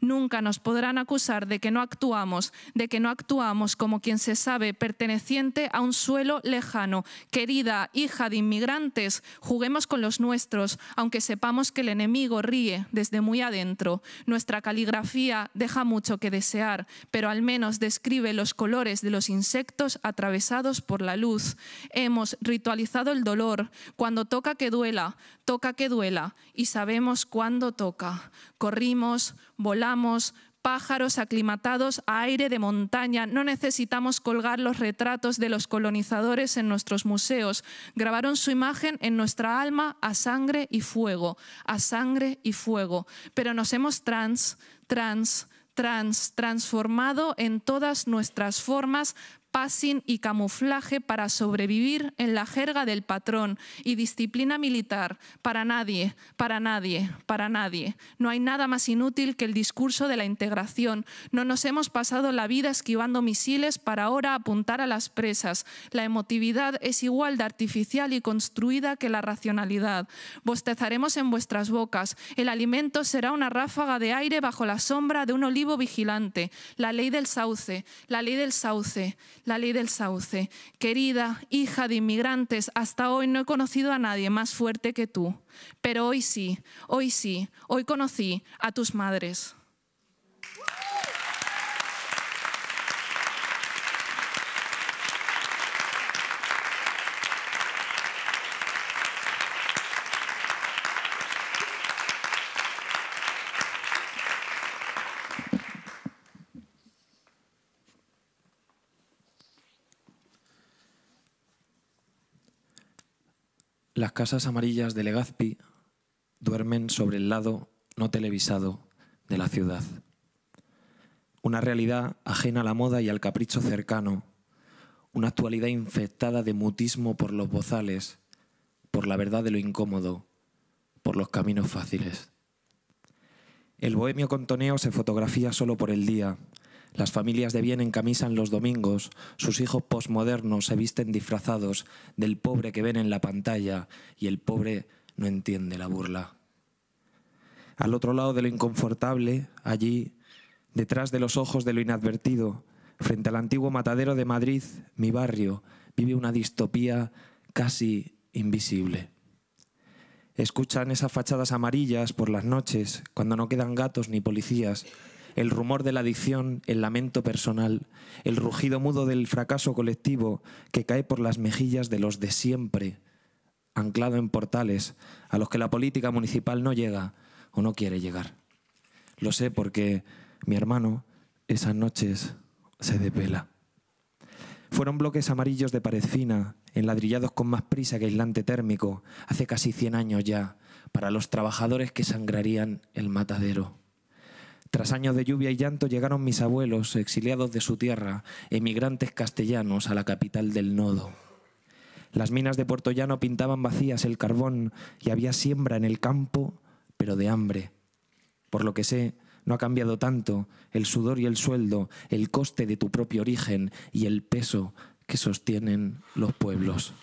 nunca nos podrán acusar de que no actuamos, de que no actuamos como quien se sabe perteneciente a un suelo lejano. Querida hija de inmigrantes, juguemos con los nuestros, aunque sepamos que el enemigo ríe desde muy adentro. Nuestra caligrafía deja mucho que desear, pero al menos describe los colores de los insectos atravesados por la luz. Hemos ritualizado el dolor. Cuando toca que duela, toca que duela y sabemos cuándo toca. Corrimos, volamos, pájaros aclimatados a aire de montaña. No necesitamos colgar los retratos de los colonizadores en nuestros museos. Grabaron su imagen en nuestra alma a sangre y fuego, a sangre y fuego. Pero nos hemos trans, trans, trans, transformado en todas nuestras formas passing y camuflaje para sobrevivir en la jerga del patrón y disciplina militar. Para nadie, para nadie, para nadie. No hay nada más inútil que el discurso de la integración. No nos hemos pasado la vida esquivando misiles para ahora apuntar a las presas. La emotividad es igual de artificial y construida que la racionalidad. Bostezaremos en vuestras bocas. El alimento será una ráfaga de aire bajo la sombra de un olivo vigilante. La ley del sauce, la ley del sauce, la ley del sauce. Querida hija de inmigrantes, hasta hoy no he conocido a nadie más fuerte que tú, pero hoy sí, hoy sí, hoy conocí a tus madres. Las casas amarillas de Legazpi duermen sobre el lado no televisado de la ciudad. Una realidad ajena a la moda y al capricho cercano. Una actualidad infectada de mutismo por los bozales, por la verdad de lo incómodo, por los caminos fáciles. El bohemio contoneo se fotografía solo por el día, las familias de bien encamisan los domingos, sus hijos posmodernos se visten disfrazados del pobre que ven en la pantalla y el pobre no entiende la burla. Al otro lado de lo inconfortable, allí, detrás de los ojos de lo inadvertido, frente al antiguo matadero de Madrid, mi barrio, vive una distopía casi invisible. Escuchan esas fachadas amarillas por las noches, cuando no quedan gatos ni policías, el rumor de la adicción, el lamento personal, el rugido mudo del fracaso colectivo que cae por las mejillas de los de siempre, anclado en portales a los que la política municipal no llega o no quiere llegar. Lo sé porque mi hermano esas noches se depela. Fueron bloques amarillos de pared fina, enladrillados con más prisa que aislante térmico, hace casi 100 años ya, para los trabajadores que sangrarían el matadero. Tras años de lluvia y llanto llegaron mis abuelos, exiliados de su tierra, emigrantes castellanos a la capital del nodo. Las minas de Puerto Llano pintaban vacías el carbón y había siembra en el campo, pero de hambre. Por lo que sé, no ha cambiado tanto el sudor y el sueldo, el coste de tu propio origen y el peso que sostienen los pueblos.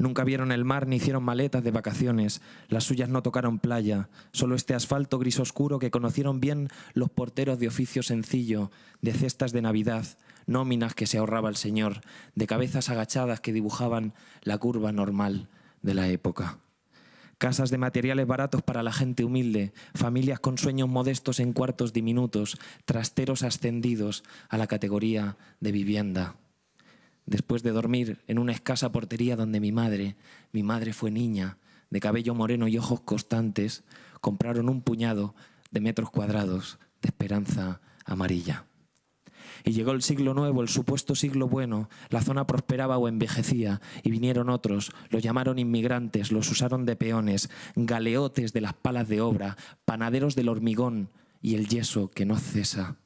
Nunca vieron el mar ni hicieron maletas de vacaciones. Las suyas no tocaron playa, solo este asfalto gris oscuro que conocieron bien los porteros de oficio sencillo, de cestas de Navidad, nóminas que se ahorraba el señor, de cabezas agachadas que dibujaban la curva normal de la época casas de materiales baratos para la gente humilde, familias con sueños modestos en cuartos diminutos, trasteros ascendidos a la categoría de vivienda después de dormir en una escasa portería donde mi madre, mi madre fue niña, de cabello moreno y ojos constantes, compraron un puñado de metros cuadrados de esperanza amarilla. Y llegó el siglo nuevo, el supuesto siglo bueno, la zona prosperaba o envejecía, y vinieron otros, los llamaron inmigrantes, los usaron de peones, galeotes de las palas de obra, panaderos del hormigón y el yeso que no cesa,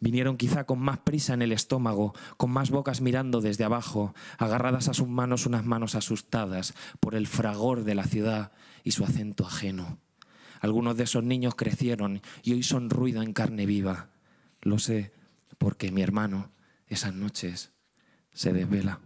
Vinieron quizá con más prisa en el estómago, con más bocas mirando desde abajo, agarradas a sus manos unas manos asustadas por el fragor de la ciudad y su acento ajeno. Algunos de esos niños crecieron y hoy son ruido en carne viva. Lo sé porque mi hermano esas noches se desvela.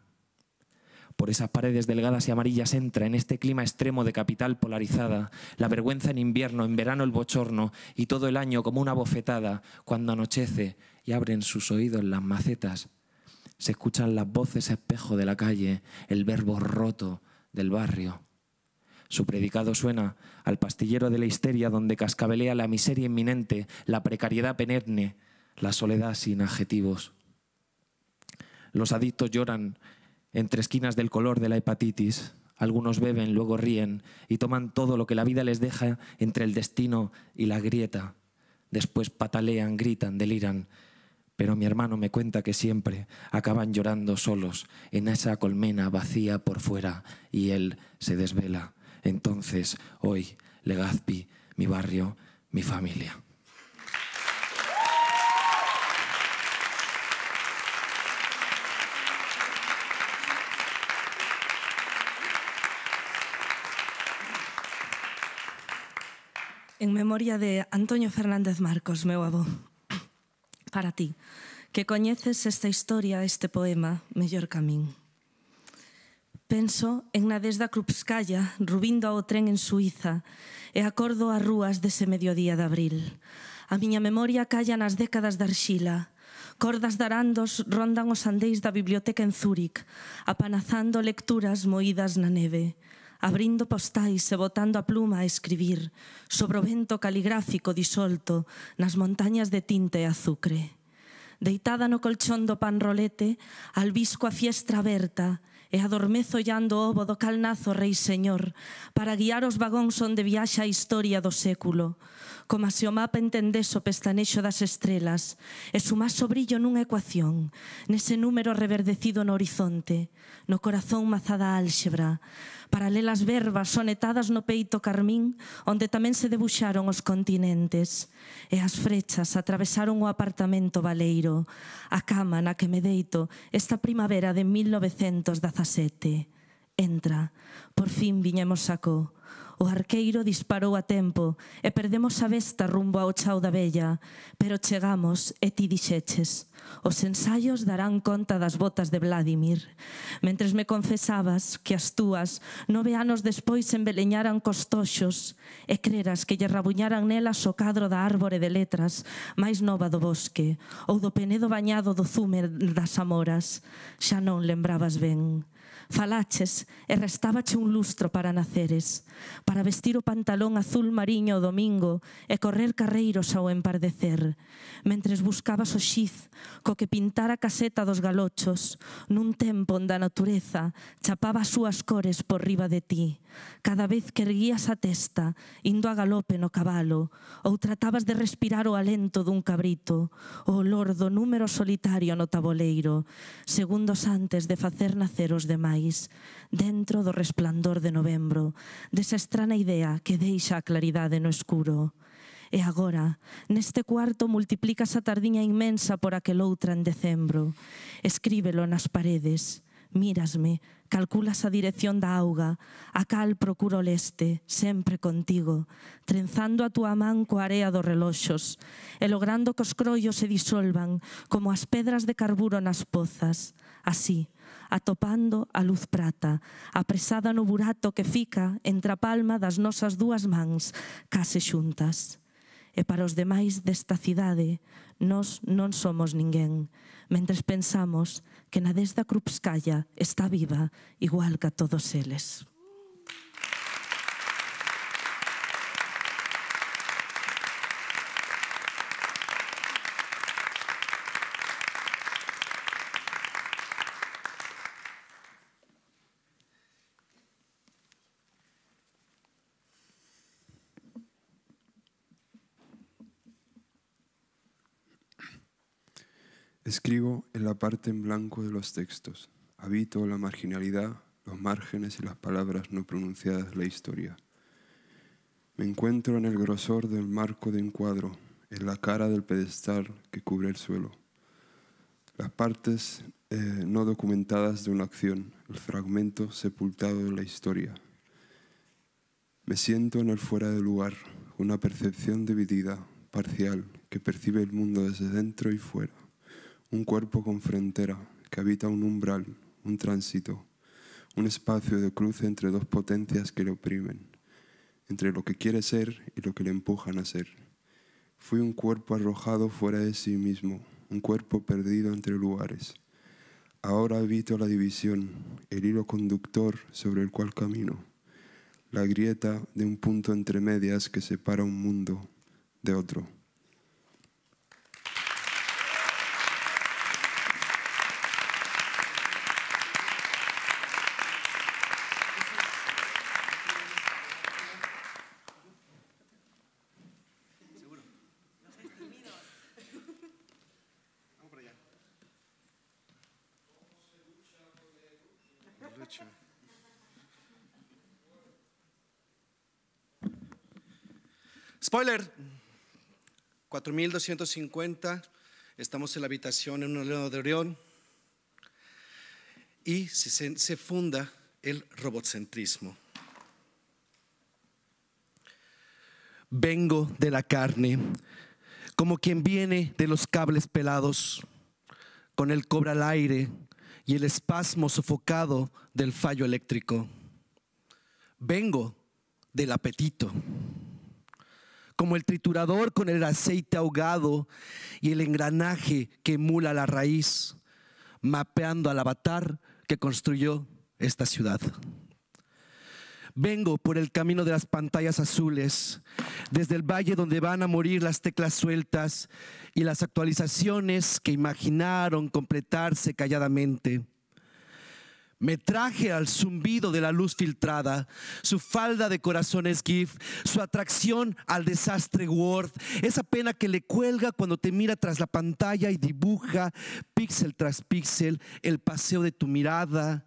Por esas paredes delgadas y amarillas entra, en este clima extremo de capital polarizada, la vergüenza en invierno, en verano el bochorno y todo el año como una bofetada, cuando anochece y abren sus oídos las macetas. Se escuchan las voces espejo de la calle, el verbo roto del barrio. Su predicado suena al pastillero de la histeria donde cascabelea la miseria inminente, la precariedad penerne, la soledad sin adjetivos. Los adictos lloran entre esquinas del color de la hepatitis. Algunos beben, luego ríen y toman todo lo que la vida les deja entre el destino y la grieta. Después patalean, gritan, deliran. Pero mi hermano me cuenta que siempre acaban llorando solos en esa colmena vacía por fuera y él se desvela. Entonces, hoy, Legazpi, mi barrio, mi familia. en memoria de Antonio Fernández Marcos, meu avó. Para ti, que coñeces esta historia, este poema, mellor camín. Penso en Nadesda Krupskaya rubindo ao tren en Suiza e acordo as rúas dese mediodía de abril. A miña memoria calla nas décadas de arxila, Cordas de arandos rondan os andeis da biblioteca en Zúric, apanazando lecturas moídas na neve abrindo postais e botando a pluma a escribir sobre o vento caligráfico disolto nas montañas de tinte e azucre. Deitada no colchón do pan rolete, albisco a fiestra aberta e adormezo llando o ovo do calnazo rei señor para guiar os vagóns onde viaxa a historia do século, como se o mapa entendese o pestanexo das estrelas e sumase o brillo nunha ecuación, nese número reverdecido no horizonte, no corazón mazada álxebra, paralelas verbas sonetadas no peito carmín onde tamén se debuxaron os continentes e as frechas atravesaron o apartamento valeiro, a cama na que me deito esta primavera de 1917. Entra, por fin viñemos a co, O arqueiro disparou a tempo e perdemos a besta rumbo ao chao da vella, pero chegamos e ti dixeches. Os ensaios darán conta das botas de Vladimir. Mentres me confesabas que as túas nove anos despois embeleñaran costoxos e creras que lle rabuñaran nelas o cadro da árbore de letras máis nova do bosque ou do penedo bañado do zume das amoras, xa non lembrabas ben Falaches e restábache un lustro para naceres, para vestir o pantalón azul mariño o domingo e correr carreiros ao empardecer, mentres buscabas o xiz co que pintara a caseta dos galochos, nun tempo onde a natureza chapaba as súas cores por riba de ti, cada vez que erguías a testa, indo a galope no cabalo, ou tratabas de respirar o alento dun cabrito, o olor do número solitario no taboleiro, segundos antes de facer nacer os demais máis, dentro do resplandor de novembro, desa estrana idea que deixa a claridade no escuro. E agora, neste cuarto multiplicas a tardiña inmensa por aqueloutra en decembro. Escríbelo nas paredes, mírasme, calculas a dirección da auga, a cal procuro leste, sempre contigo, trenzando a túa man coa area dos reloxos, e logrando que os croios se disolvan como as pedras de carburo nas pozas. Así, atopando a luz prata, apresada no burato que fica entre a palma das nosas dúas mans, case xuntas. E para os demais desta cidade, nós non somos ninguén, mentres pensamos que na desda Krupskaya está viva igual que a todos eles. Escribo en la parte en blanco de los textos. Habito la marginalidad, los márgenes y las palabras no pronunciadas de la historia. Me encuentro en el grosor del marco de cuadro, en la cara del pedestal que cubre el suelo. Las partes eh, no documentadas de una acción, el fragmento sepultado de la historia. Me siento en el fuera de lugar, una percepción dividida, parcial, que percibe el mundo desde dentro y fuera un cuerpo con frontera que habita un umbral, un tránsito, un espacio de cruce entre dos potencias que le oprimen, entre lo que quiere ser y lo que le empujan a ser. Fui un cuerpo arrojado fuera de sí mismo, un cuerpo perdido entre lugares. Ahora habito la división, el hilo conductor sobre el cual camino, la grieta de un punto entre medias que separa un mundo de otro. 4250, estamos en la habitación en un león de Orión y se, se funda el robotcentrismo. Vengo de la carne, como quien viene de los cables pelados, con el cobra al aire y el espasmo sofocado del fallo eléctrico. Vengo del apetito como el triturador con el aceite ahogado y el engranaje que emula la raíz, mapeando al avatar que construyó esta ciudad. Vengo por el camino de las pantallas azules, desde el valle donde van a morir las teclas sueltas y las actualizaciones que imaginaron completarse calladamente me traje al zumbido de la luz filtrada, su falda de corazones GIF, su atracción al desastre Word, esa pena que le cuelga cuando te mira tras la pantalla y dibuja píxel tras píxel el paseo de tu mirada,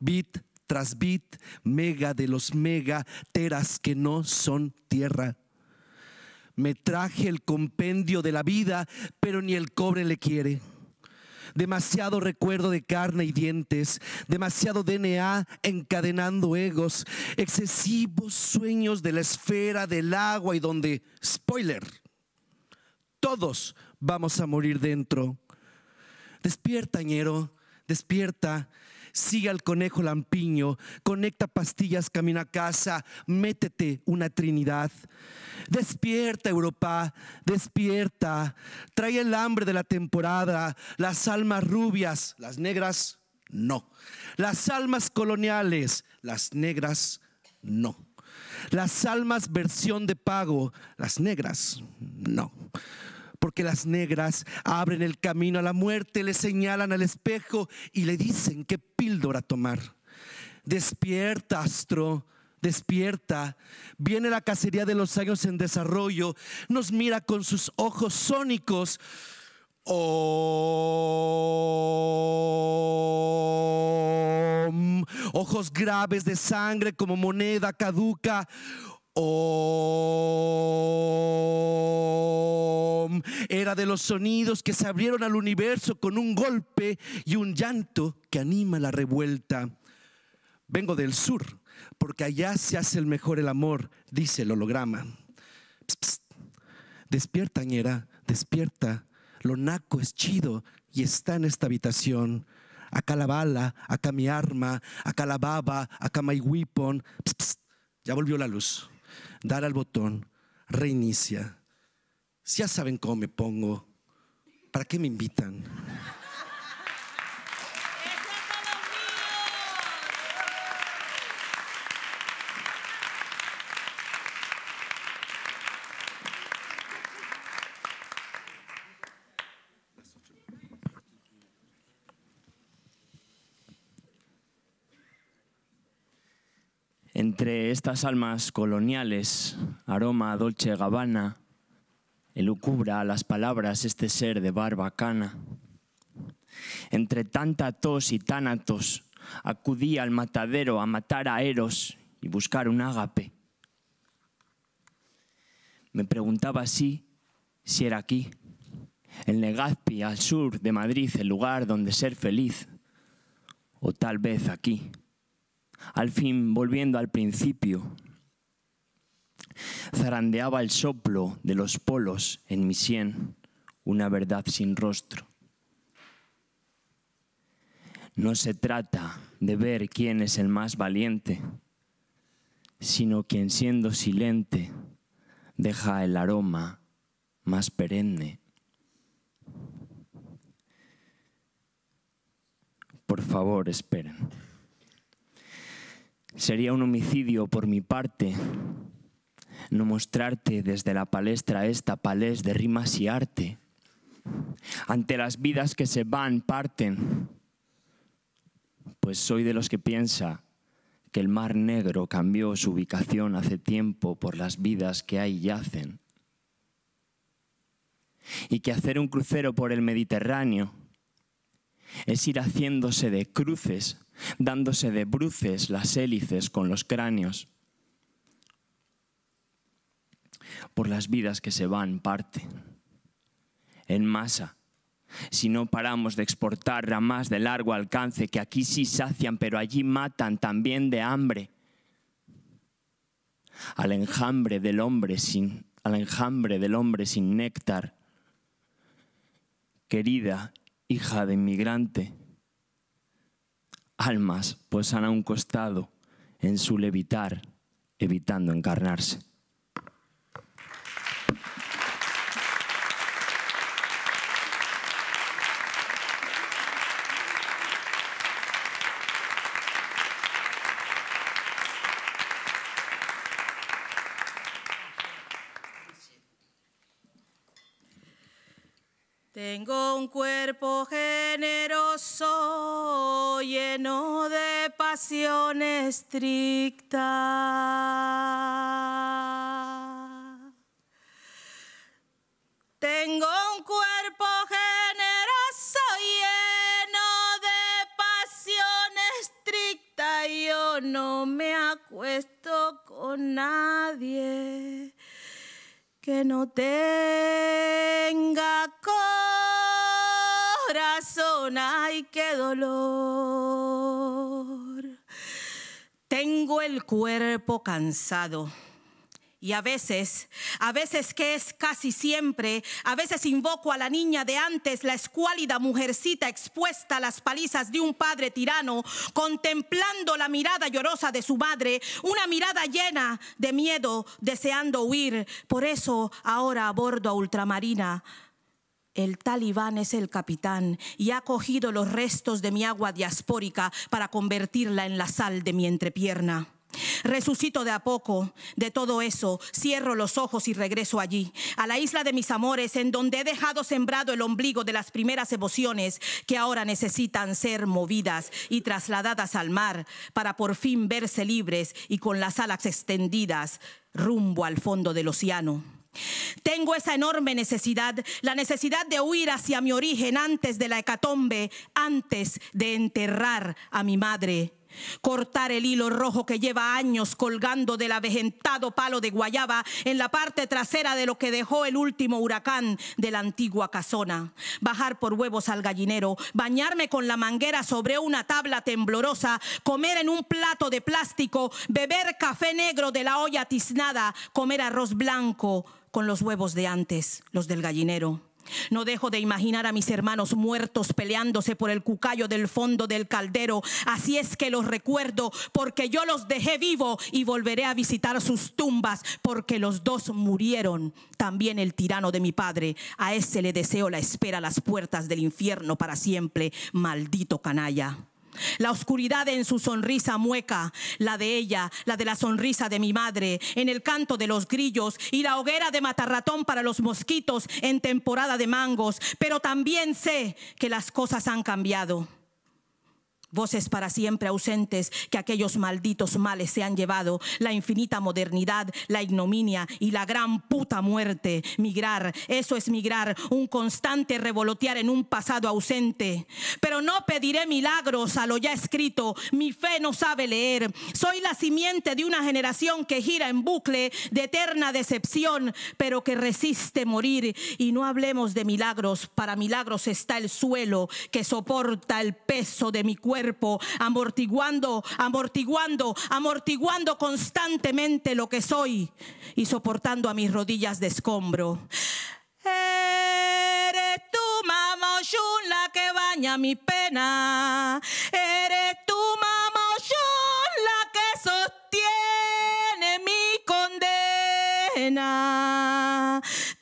bit tras bit, mega de los mega, teras que no son tierra. Me traje el compendio de la vida, pero ni el cobre le quiere demasiado recuerdo de carne y dientes, demasiado DNA encadenando egos, excesivos sueños de la esfera del agua y donde, spoiler, todos vamos a morir dentro. Despierta, ñero, despierta sigue al conejo lampiño, conecta pastillas, camina a casa, métete una trinidad. Despierta Europa, despierta, trae el hambre de la temporada, las almas rubias, las negras, no. Las almas coloniales, las negras, no. Las almas versión de pago, las negras, no porque las negras abren el camino a la muerte, le señalan al espejo y le dicen qué píldora tomar. Despierta, astro, despierta. Viene la cacería de los años en desarrollo, nos mira con sus ojos sónicos. Ojos graves de sangre como moneda caduca. Era de los sonidos que se abrieron al universo con un golpe y un llanto que anima la revuelta. Vengo del sur, porque allá se hace el mejor el amor, dice el holograma. Psst, Despierta, ñera, despierta. Lo naco es chido y está en esta habitación. Acá la bala, acá mi arma, acá la baba, acá my weapon. Psst, ya volvió la luz dar al botón, reinicia. Si Ya saben cómo me pongo. ¿Para qué me invitan? Entre estas almas coloniales, aroma dolce gabbana, elucubra las palabras este ser de barbacana. Entre tanta tos y tanatos, acudí al matadero a matar a Eros y buscar un ágape. Me preguntaba así si era aquí, en Legazpi, al sur de Madrid, el lugar donde ser feliz, o tal vez aquí. Al fin, volviendo al principio, zarandeaba el soplo de los polos en mi sien, una verdad sin rostro. No se trata de ver quién es el más valiente, sino quien siendo silente deja el aroma más perenne. Por favor, esperen. Sería un homicidio por mi parte no mostrarte desde la palestra esta palés de rimas y arte. Ante las vidas que se van, parten, pues soy de los que piensa que el Mar Negro cambió su ubicación hace tiempo por las vidas que ahí yacen. Y que hacer un crucero por el Mediterráneo es ir haciéndose de cruces, dándose de bruces las hélices con los cráneos por las vidas que se van parte, en masa. Si no paramos de exportar ramas de largo alcance que aquí sí sacian, pero allí matan también de hambre, al enjambre del hombre sin, al enjambre del hombre sin néctar, querida hija de inmigrante. Almas posan pues, a un costado en su levitar, evitando encarnarse. Tengo un cuerpo generoso, lleno de pasión estricta. Tengo un cuerpo generoso, lleno de pasión estricta. Yo no me acuesto con nadie que no tenga corazón. Ay, qué dolor. Tengo el cuerpo cansado. Y a veces, a veces que es casi siempre, a veces invoco a la niña de antes, la escuálida mujercita expuesta a las palizas de un padre tirano, contemplando la mirada llorosa de su madre, una mirada llena de miedo, deseando huir. Por eso ahora a bordo a Ultramarina el talibán es el capitán y ha cogido los restos de mi agua diaspórica para convertirla en la sal de mi entrepierna. Resucito de a poco de todo eso, cierro los ojos y regreso allí, a la isla de mis amores, en donde he dejado sembrado el ombligo de las primeras emociones que ahora necesitan ser movidas y trasladadas al mar para por fin verse libres y con las alas extendidas rumbo al fondo del océano. Tengo esa enorme necesidad, la necesidad de huir hacia mi origen antes de la hecatombe, antes de enterrar a mi madre. Cortar el hilo rojo que lleva años colgando del avejentado palo de guayaba en la parte trasera de lo que dejó el último huracán de la antigua casona. Bajar por huevos al gallinero, bañarme con la manguera sobre una tabla temblorosa, comer en un plato de plástico, beber café negro de la olla tiznada, comer arroz blanco con los huevos de antes, los del gallinero. No dejo de imaginar a mis hermanos muertos peleándose por el cucayo del fondo del caldero. Así es que los recuerdo porque yo los dejé vivo y volveré a visitar sus tumbas porque los dos murieron. También el tirano de mi padre. A ese le deseo la espera a las puertas del infierno para siempre. Maldito canalla. La oscuridad en su sonrisa mueca, la de ella, la de la sonrisa de mi madre, en el canto de los grillos y la hoguera de matarratón para los mosquitos en temporada de mangos. Pero también sé que las cosas han cambiado. Voces para siempre ausentes que aquellos malditos males se han llevado, la infinita modernidad, la ignominia y la gran puta muerte. Migrar, eso es migrar, un constante revolotear en un pasado ausente. Pero no pediré milagros a lo ya escrito, mi fe no sabe leer. Soy la simiente de una generación que gira en bucle de eterna decepción, pero que resiste morir. Y no hablemos de milagros, para milagros está el suelo que soporta el peso de mi cuerpo amortiguando, amortiguando, amortiguando constantemente lo que soy y soportando a mis rodillas de escombro. Eres tú, mamá la que baña mi pena. Eres tú, mamá la que sostiene mi condena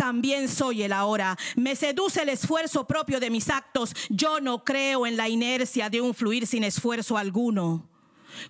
también soy el ahora. Me seduce el esfuerzo propio de mis actos. Yo no creo en la inercia de un fluir sin esfuerzo alguno.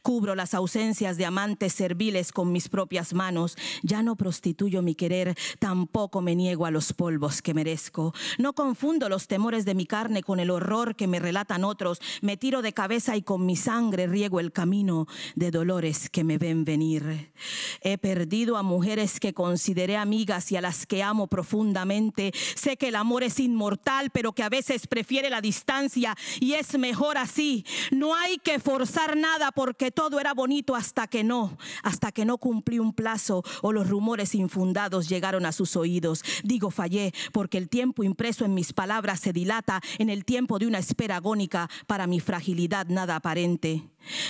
Cubro las ausencias de amantes serviles con mis propias manos. Ya no prostituyo mi querer, tampoco me niego a los polvos que merezco. No confundo los temores de mi carne con el horror que me relatan otros. Me tiro de cabeza y con mi sangre riego el camino de dolores que me ven venir. He perdido a mujeres que consideré amigas y a las que amo profundamente. Sé que el amor es inmortal, pero que a veces prefiere la distancia y es mejor así. No hay que forzar nada por que todo era bonito hasta que no, hasta que no cumplí un plazo o los rumores infundados llegaron a sus oídos. Digo fallé porque el tiempo impreso en mis palabras se dilata en el tiempo de una espera agónica para mi fragilidad nada aparente.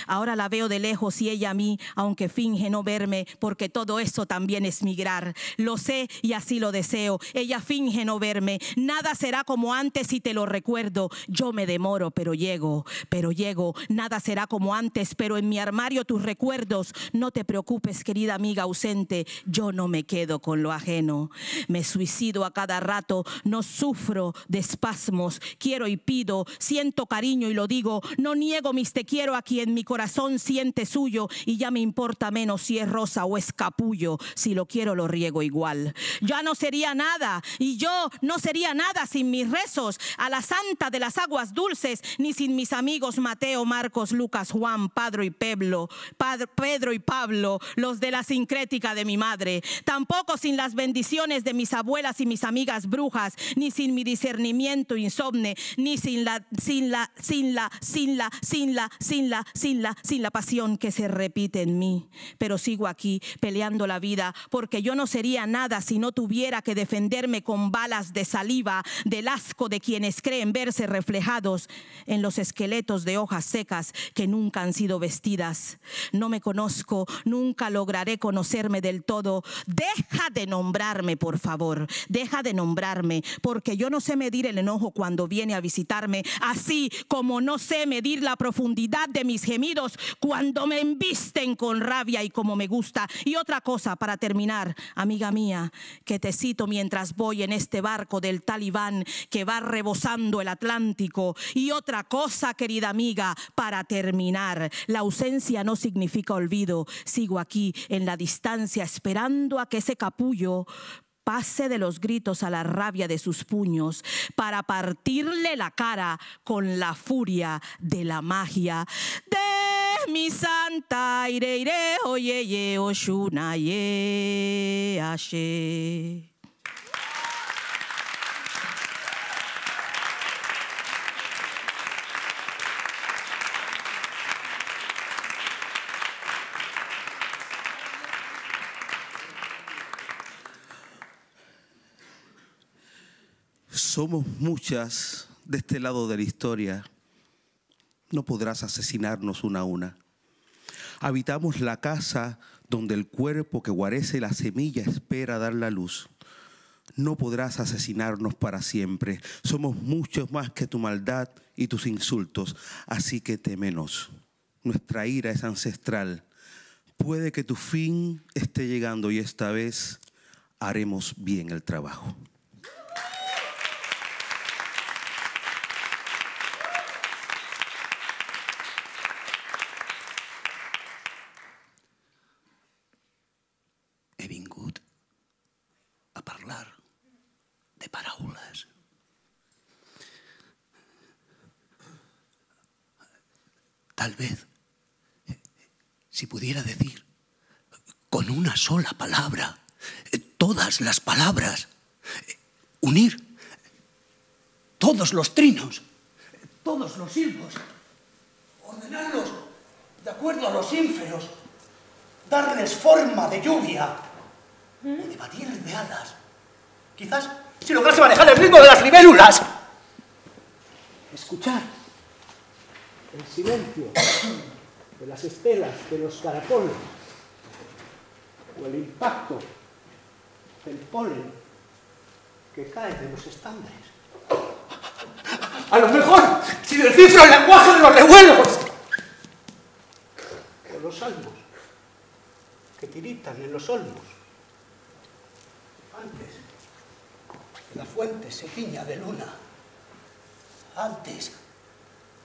Ahora la veo de lejos y ella a mí, aunque finge no verme, porque todo eso también es migrar. Lo sé y así lo deseo. Ella finge no verme. Nada será como antes y te lo recuerdo. Yo me demoro, pero llego, pero llego. Nada será como antes, pero en mi armario tus recuerdos. No te preocupes, querida amiga ausente. Yo no me quedo con lo ajeno. Me suicido a cada rato. No sufro de espasmos. Quiero y pido. Siento cariño y lo digo. No niego mis te quiero aquí. quien mi corazón siente suyo y ya me importa menos si es rosa o capullo, Si lo quiero, lo riego igual. Ya no sería nada y yo no sería nada sin mis rezos a la santa de las aguas dulces, ni sin mis amigos Mateo, Marcos, Lucas, Juan, Padre y Pablo, Pedro y Pablo, los de la sincrética de mi madre. Tampoco sin las bendiciones de mis abuelas y mis amigas brujas, ni sin mi discernimiento insomne, ni sin la, sin la, sin la, sin la, sin la, sin la, sin la, sin la pasión que se repite en mí. Pero sigo aquí peleando la vida porque yo no sería nada si no tuviera que defenderme con balas de saliva del asco de quienes creen verse reflejados en los esqueletos de hojas secas que nunca han sido vestidas. No me conozco, nunca lograré conocerme del todo. Deja de nombrarme, por favor. Deja de nombrarme porque yo no sé medir el enojo cuando viene a visitarme, así como no sé medir la profundidad de mis gemidos cuando me embisten con rabia y como me gusta. Y otra cosa para terminar, amiga mía, que te cito mientras voy en este barco del talibán que va rebosando el Atlántico. Y otra cosa, querida amiga, para terminar, la ausencia no significa olvido. Sigo aquí en la distancia esperando a que ese capullo pase de los gritos a la rabia de sus puños, para partirle la cara con la furia de la magia. De mi santa, ire, ire, oye, oshuna, Somos muchas de este lado de la historia. No podrás asesinarnos una a una. Habitamos la casa donde el cuerpo que guarece la semilla espera dar la luz. No podrás asesinarnos para siempre. Somos muchos más que tu maldad y tus insultos, así que temenos. Nuestra ira es ancestral. Puede que tu fin esté llegando y esta vez haremos bien el trabajo. Tal vez, si pudiera decir con una sola palabra, todas las palabras, unir todos los trinos, todos los silbos, ordenarlos de acuerdo a los ínferos, darles forma de lluvia, de batir de alas. Quizás si lograse manejar el ritmo de las libélulas. Escuchar el silencio de las estelas, de los caracoles, o el impacto del polen que cae de los estambres. A lo mejor, si descifro el lenguaje de los revuelos, o los salmos que tiritan en los olmos. Antes, la fuente se sequiña de luna, antes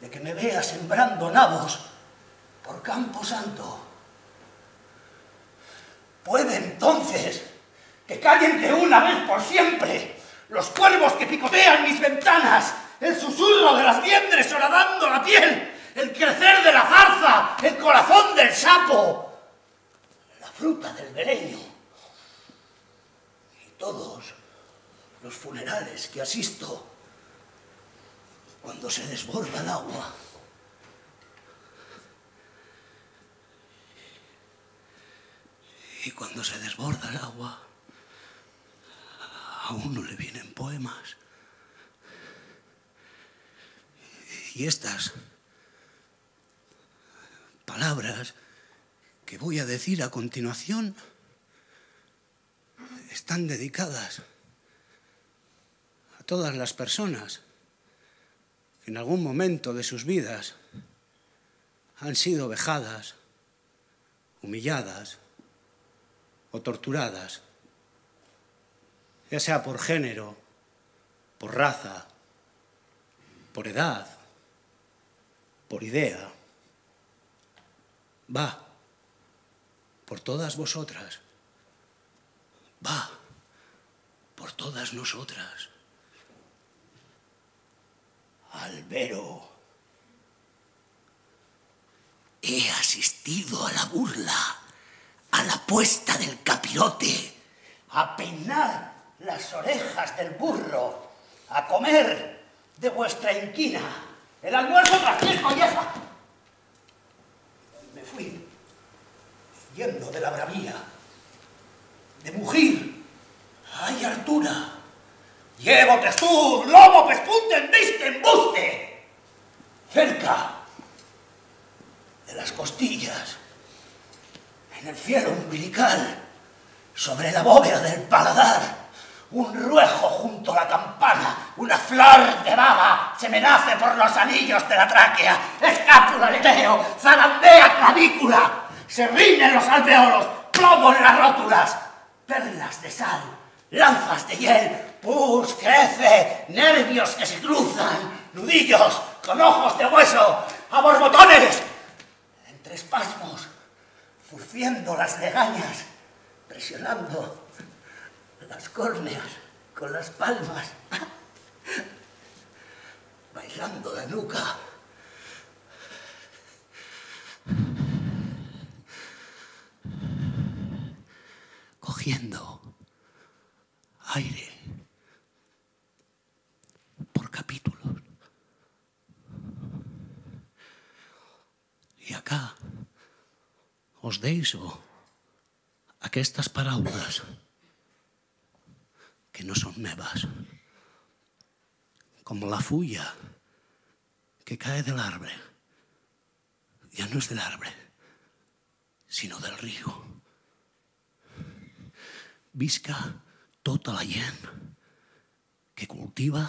de que me vea sembrando nabos por Campo Santo. ¿Puede entonces que callen de una vez por siempre los cuervos que picotean mis ventanas, el susurro de las viendres horadando la piel, el crecer de la zarza, el corazón del sapo, la fruta del beleño? Y todos los funerales que asisto, cuando se desborda el agua, y cuando se desborda el agua, a uno le vienen poemas. Y estas palabras que voy a decir a continuación están dedicadas todas las personas que en algún momento de sus vidas han sido vejadas, humilladas o torturadas, ya sea por género, por raza, por edad, por idea. Va, por todas vosotras. Va, por todas nosotras. Albero, he asistido a la burla, a la puesta del capirote, a peinar las orejas del burro, a comer de vuestra inquina. El almuerzo tras tres está. Me fui, yendo de la bravía, de mugir. ¡Ay, Artura! Llevo tú, lobo, en este embuste. Cerca de las costillas, en el cielo umbilical, sobre la bóveda del paladar, un ruejo junto a la campana, una flor de baba se me nace por los anillos de la tráquea, escápula, aleteo, zarandea, clavícula, se riñen los alveolos, plomo en las rótulas, perlas de sal, lanzas de hiel, pus, crece, nervios que se cruzan, nudillos con ojos de hueso, a borbotones, entre espasmos, furciendo las legañas, presionando las córneas con las palmas, bailando la nuca. cogiendo aire. explicar, Us deixo aquestes paraules que no són meves, com la fulla que cae de l'arbre, ja no és de l'arbre, sinó del riu. Visca tota la gent que cultiva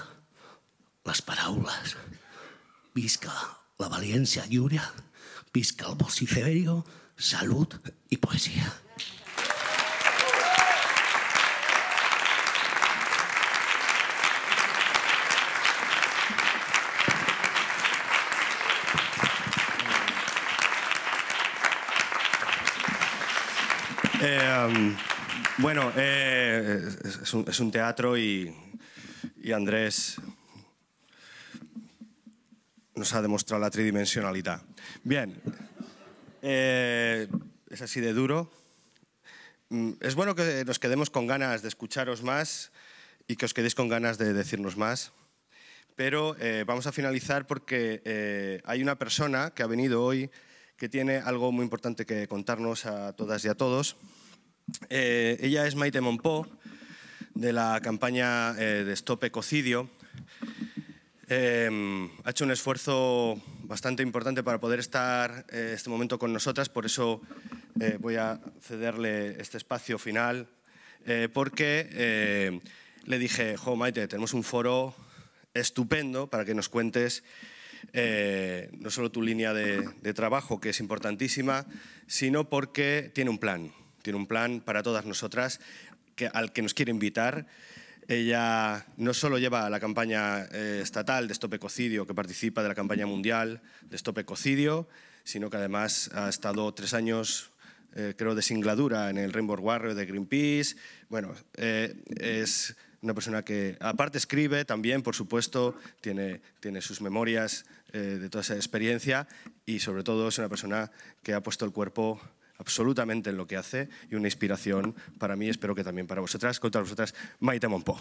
les paraules. Visca la valència lliure y vociferio, salud y poesía. Eh, bueno, eh, es, un, teatro y, y Andrés nos ha demostrado la tridimensionalidad. Bien, eh, es así de duro. Mm, es bueno que nos quedemos con ganas de escucharos más y que os quedéis con ganas de decirnos más. Pero eh, vamos a finalizar porque eh, hay una persona que ha venido hoy que tiene algo muy importante que contarnos a todas y a todos. ella es Maite Monpó, de la campaña de Stop Ecocidio. Em, ha hecho un esfuerzo bastante importante para poder estar eh, este momento con nosotras, por eso eh, voy a cederle este espacio final, eh, porque le dije, jo Maite, tenemos un foro estupendo para que nos cuentes no solo tu línea de, trabajo, que es importantísima, sino porque tiene un plan, tiene un plan para todas nosotras al que nos quiere invitar. Ella no solo lleva la campaña eh, estatal de Stop Ecocidio, que participa de la campaña mundial de Stop Ecocidio, sino que además ha estado tres años, eh, creo, de singladura en el Rainbow Warrior de Greenpeace. Bueno, eh, es una persona que aparte escribe también, por supuesto, tiene, tiene sus memorias de toda esa experiencia y sobre todo es una persona que ha puesto el cuerpo absolutamente en lo que hace y una inspiración para mí, espero que también para vosotras. todas vosotras, Maite Monpo.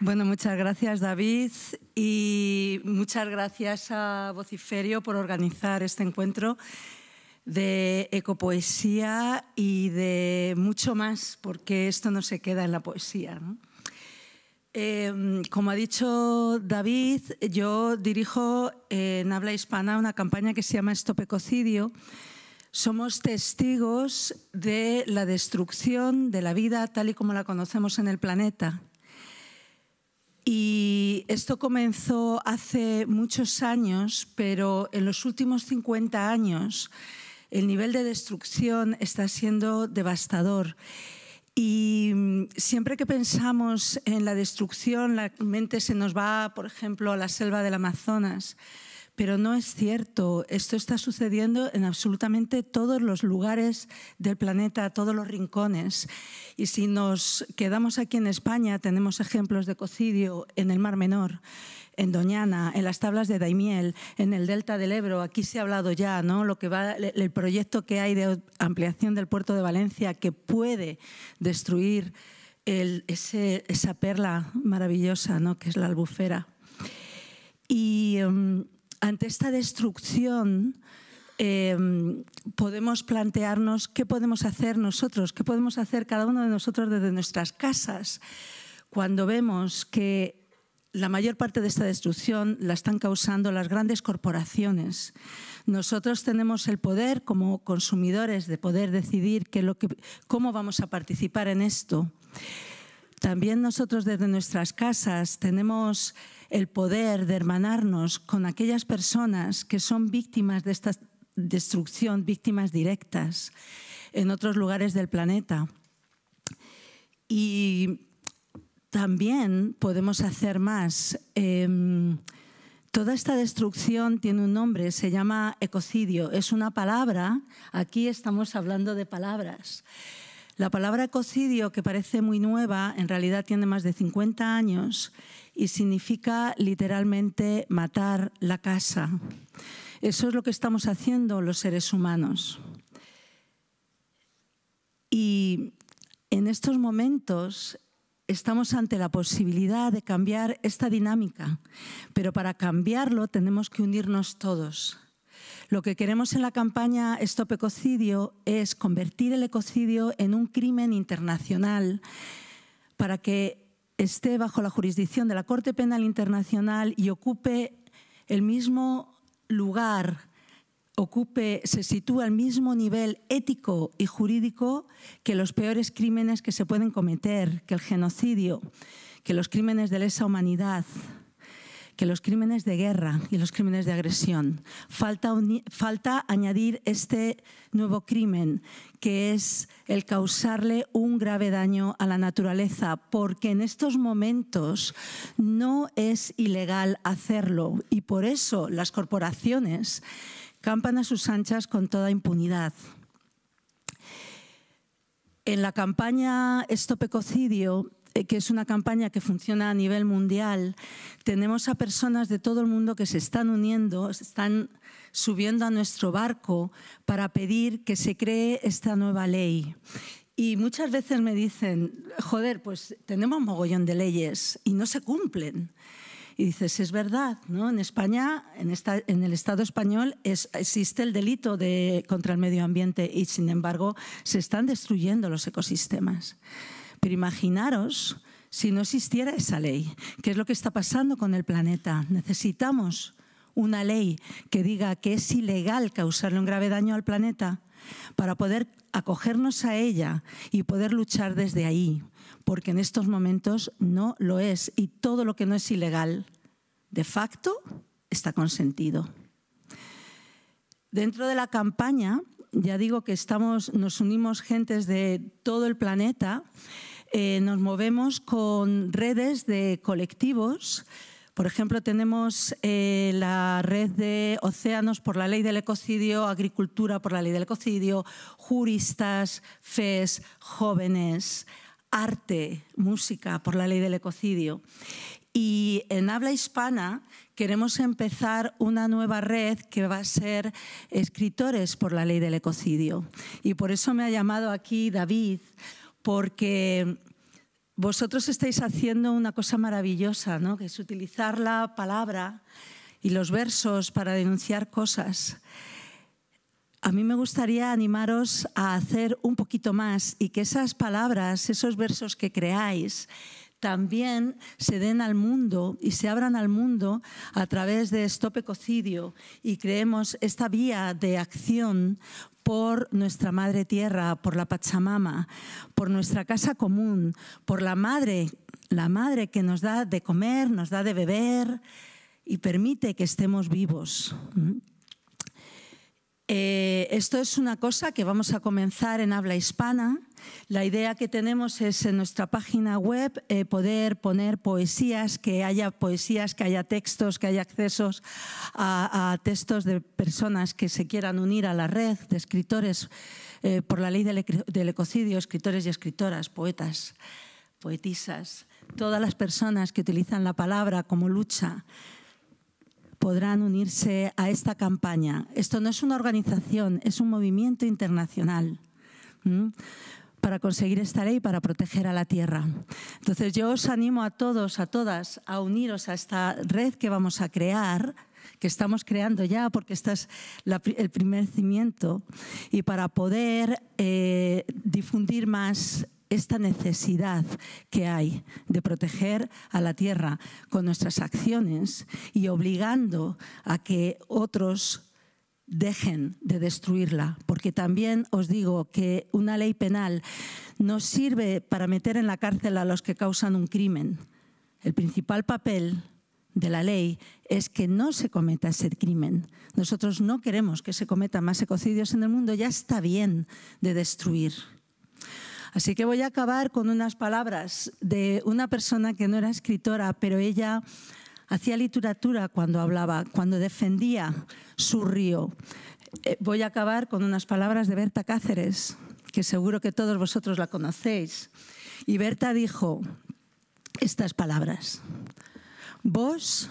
Bueno, muchas gracias David y muchas gracias a Vociferio por organizar este encuentro de ecopoesía y de mucho más, porque esto no se queda en la poesía. Em, como ha dicho David, yo dirijo en habla hispana una campaña que se llama Estopecocidio. Somos testigos de la destrucción de la vida tal y como la conocemos en el planeta. Y esto comenzó hace muchos años, pero en los últimos 50 años el nivel de destrucción está siendo devastador. Y mm, siempre que pensamos en la destrucción, la mente se nos va, por ejemplo, a la selva del Amazonas. Pero no es cierto. Esto está sucediendo en absolutamente todos los lugares del planeta, todos los rincones. Y si nos quedamos aquí en España, tenemos ejemplos de cocidio en el Mar Menor, en Doñana, en las tablas de Daimiel, en el delta del Ebro. Aquí se ha hablado ya, ¿no? Lo que va, el proyecto que hay de ampliación del puerto de Valencia que puede destruir ese, esa perla maravillosa, ¿no? Que es la albufera. Y. Em, ante esta destrucción em, podemos plantearnos qué podemos hacer nosotros, qué podemos hacer cada uno de nosotros desde nuestras casas cuando vemos que la mayor parte de esta destrucción la están causando las grandes corporaciones. Nosotros tenemos el poder como consumidores de poder decidir cómo vamos a participar en esto. También nosotros desde nuestras casas tenemos el poder de hermanarnos con aquellas personas que son víctimas de esta destrucción, víctimas directas en otros lugares del planeta. Y también podemos hacer más. Em, toda esta destrucción tiene un nombre, se llama ecocidio. Es una palabra, aquí estamos hablando de palabras, la palabra ecocidio, que parece muy nueva, en realidad tiene más de 50 años y significa literalmente matar la casa. Eso es lo que estamos haciendo los seres humanos. Y en estos momentos estamos ante la posibilidad de cambiar esta dinámica, pero para cambiarlo tenemos que unirnos todos, lo que queremos en la campaña Stop Ecocidio es convertir el ecocidio en un crimen internacional para que esté bajo la jurisdicción de la Corte Penal Internacional y ocupe el mismo lugar ocupe, se sitúe al mismo nivel ético y jurídico que los peores crímenes que se pueden cometer, que el genocidio, que los crímenes de lesa humanidad que los crímenes de guerra y los crímenes de agresión. Falta, añadir este nuevo crimen, que es el causarle un grave daño a la naturaleza, porque en estos momentos no es ilegal hacerlo y por eso las corporaciones campan a sus anchas con toda impunidad. En la campaña Estopecocidio eh, que es una campaña que funciona a nivel mundial, tenemos a personas de todo el mundo que se están uniendo, están subiendo a nuestro barco para pedir que se cree esta nueva ley. Y muchas veces me dicen, joder, pues tenemos mogollón de leyes y no se cumplen. Y dices, es verdad, ¿no? En España, en, esta, en el Estado español, existe el delito de, contra el medio ambiente y, sin embargo, se están destruyendo los ecosistemas. Pero imaginaros si no existiera esa ley. ¿Qué es lo que está pasando con el planeta? Necesitamos una ley que diga que es ilegal causarle un grave daño al planeta para poder acogernos a ella y poder luchar desde ahí, porque en estos momentos no lo es y todo lo que no es ilegal de facto está consentido. Dentro de la campaña, ya digo que estamos, nos unimos gentes de todo el planeta eh, nos movemos con redes de colectivos. Por ejemplo, tenemos eh, la red de océanos por la ley del ecocidio, agricultura por la ley del ecocidio, juristas, FES, jóvenes, arte, música por la ley del ecocidio. Y en habla hispana queremos empezar una nueva red que va a ser escritores por la ley del ecocidio. Y por eso me ha llamado aquí David, porque vosotros estáis haciendo una cosa maravillosa, ¿no? que es utilizar la palabra y los versos para denunciar cosas. A mí me gustaría animaros a hacer un poquito más y que esas palabras, esos versos que creáis, también se den al mundo y se abran al mundo a través de Stop Ecocidio y creemos esta vía de acción por nuestra Madre Tierra, por la Pachamama, por nuestra casa común, por la Madre, la Madre que nos da de comer, nos da de beber y permite que estemos vivos. Eh, esto es una cosa que vamos a comenzar en habla hispana. La idea que tenemos es en nuestra página web eh, poder poner poesías, que haya poesías, que haya textos, que haya accesos a, textos de personas que se quieran unir a la red de escritores eh, por la ley del, del ecocidio, escritores y escritoras, poetas, poetisas, todas las personas que utilizan la palabra como lucha podrán unirse a esta campaña. Esto no es una organización, es un movimiento internacional para conseguir esta ley, para proteger a la tierra. Entonces yo os animo a todos, a todas, a uniros a esta red que vamos a crear que estamos creando ya, porque este es el primer cimiento, y para poder eh, difundir más esta necesidad que hay de proteger a la tierra con nuestras acciones y obligando a que otros dejen de destruirla, porque también os digo que una ley penal no sirve para meter en la cárcel a los que causan un crimen. El principal papel de la ley es que no se cometa ese crimen. Nosotros no queremos que se cometan más ecocidios en el mundo, ya está bien de destruir. Así que voy a acabar con unas palabras de una persona que no era escritora, pero ella hacía literatura cuando hablaba, cuando defendía su río. Eh, voy a acabar con unas palabras de Berta Cáceres, que seguro que todos vosotros la conocéis. Y Berta dijo estas palabras. Vos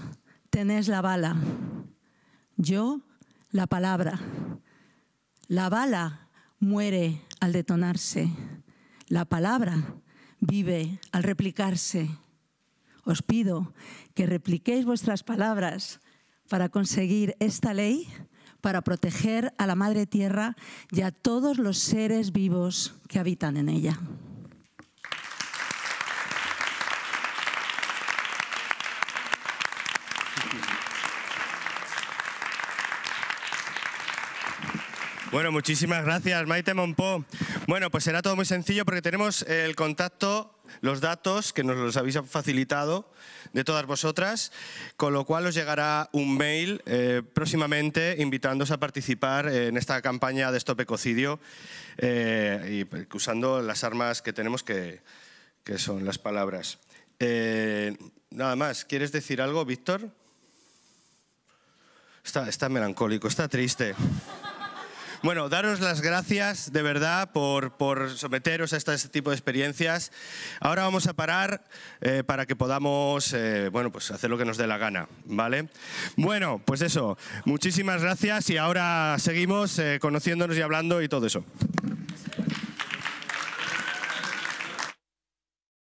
tenés la bala, yo la palabra. La bala muere al detonarse. La palabra vive al replicarse. Os pido que repliquéis vuestras palabras para conseguir esta ley, para proteger a la Madre Tierra y a todos los seres vivos que habitan en ella. Bueno, muchísimas gracias, Maite Monpó. Bueno, pues será todo muy sencillo porque tenemos el contacto, los datos que nos los habéis facilitado de todas vosotras, con lo cual os llegará un mail eh, próximamente invitándoos a participar en esta campaña de Stop Ecocidio eh, y usando las armas que tenemos que, que son las palabras. Eh, nada más, ¿quieres decir algo, Víctor? está melancólico, está triste. Bueno, daros las gracias de verdad por, por someteros a este, tipo de experiencias. Ahora vamos a parar eh, para que podamos eh, bueno, pues hacer lo que nos dé la gana, ¿vale? Bueno, pues eso, muchísimas gracias y ahora seguimos eh, conociéndonos y hablando y todo eso.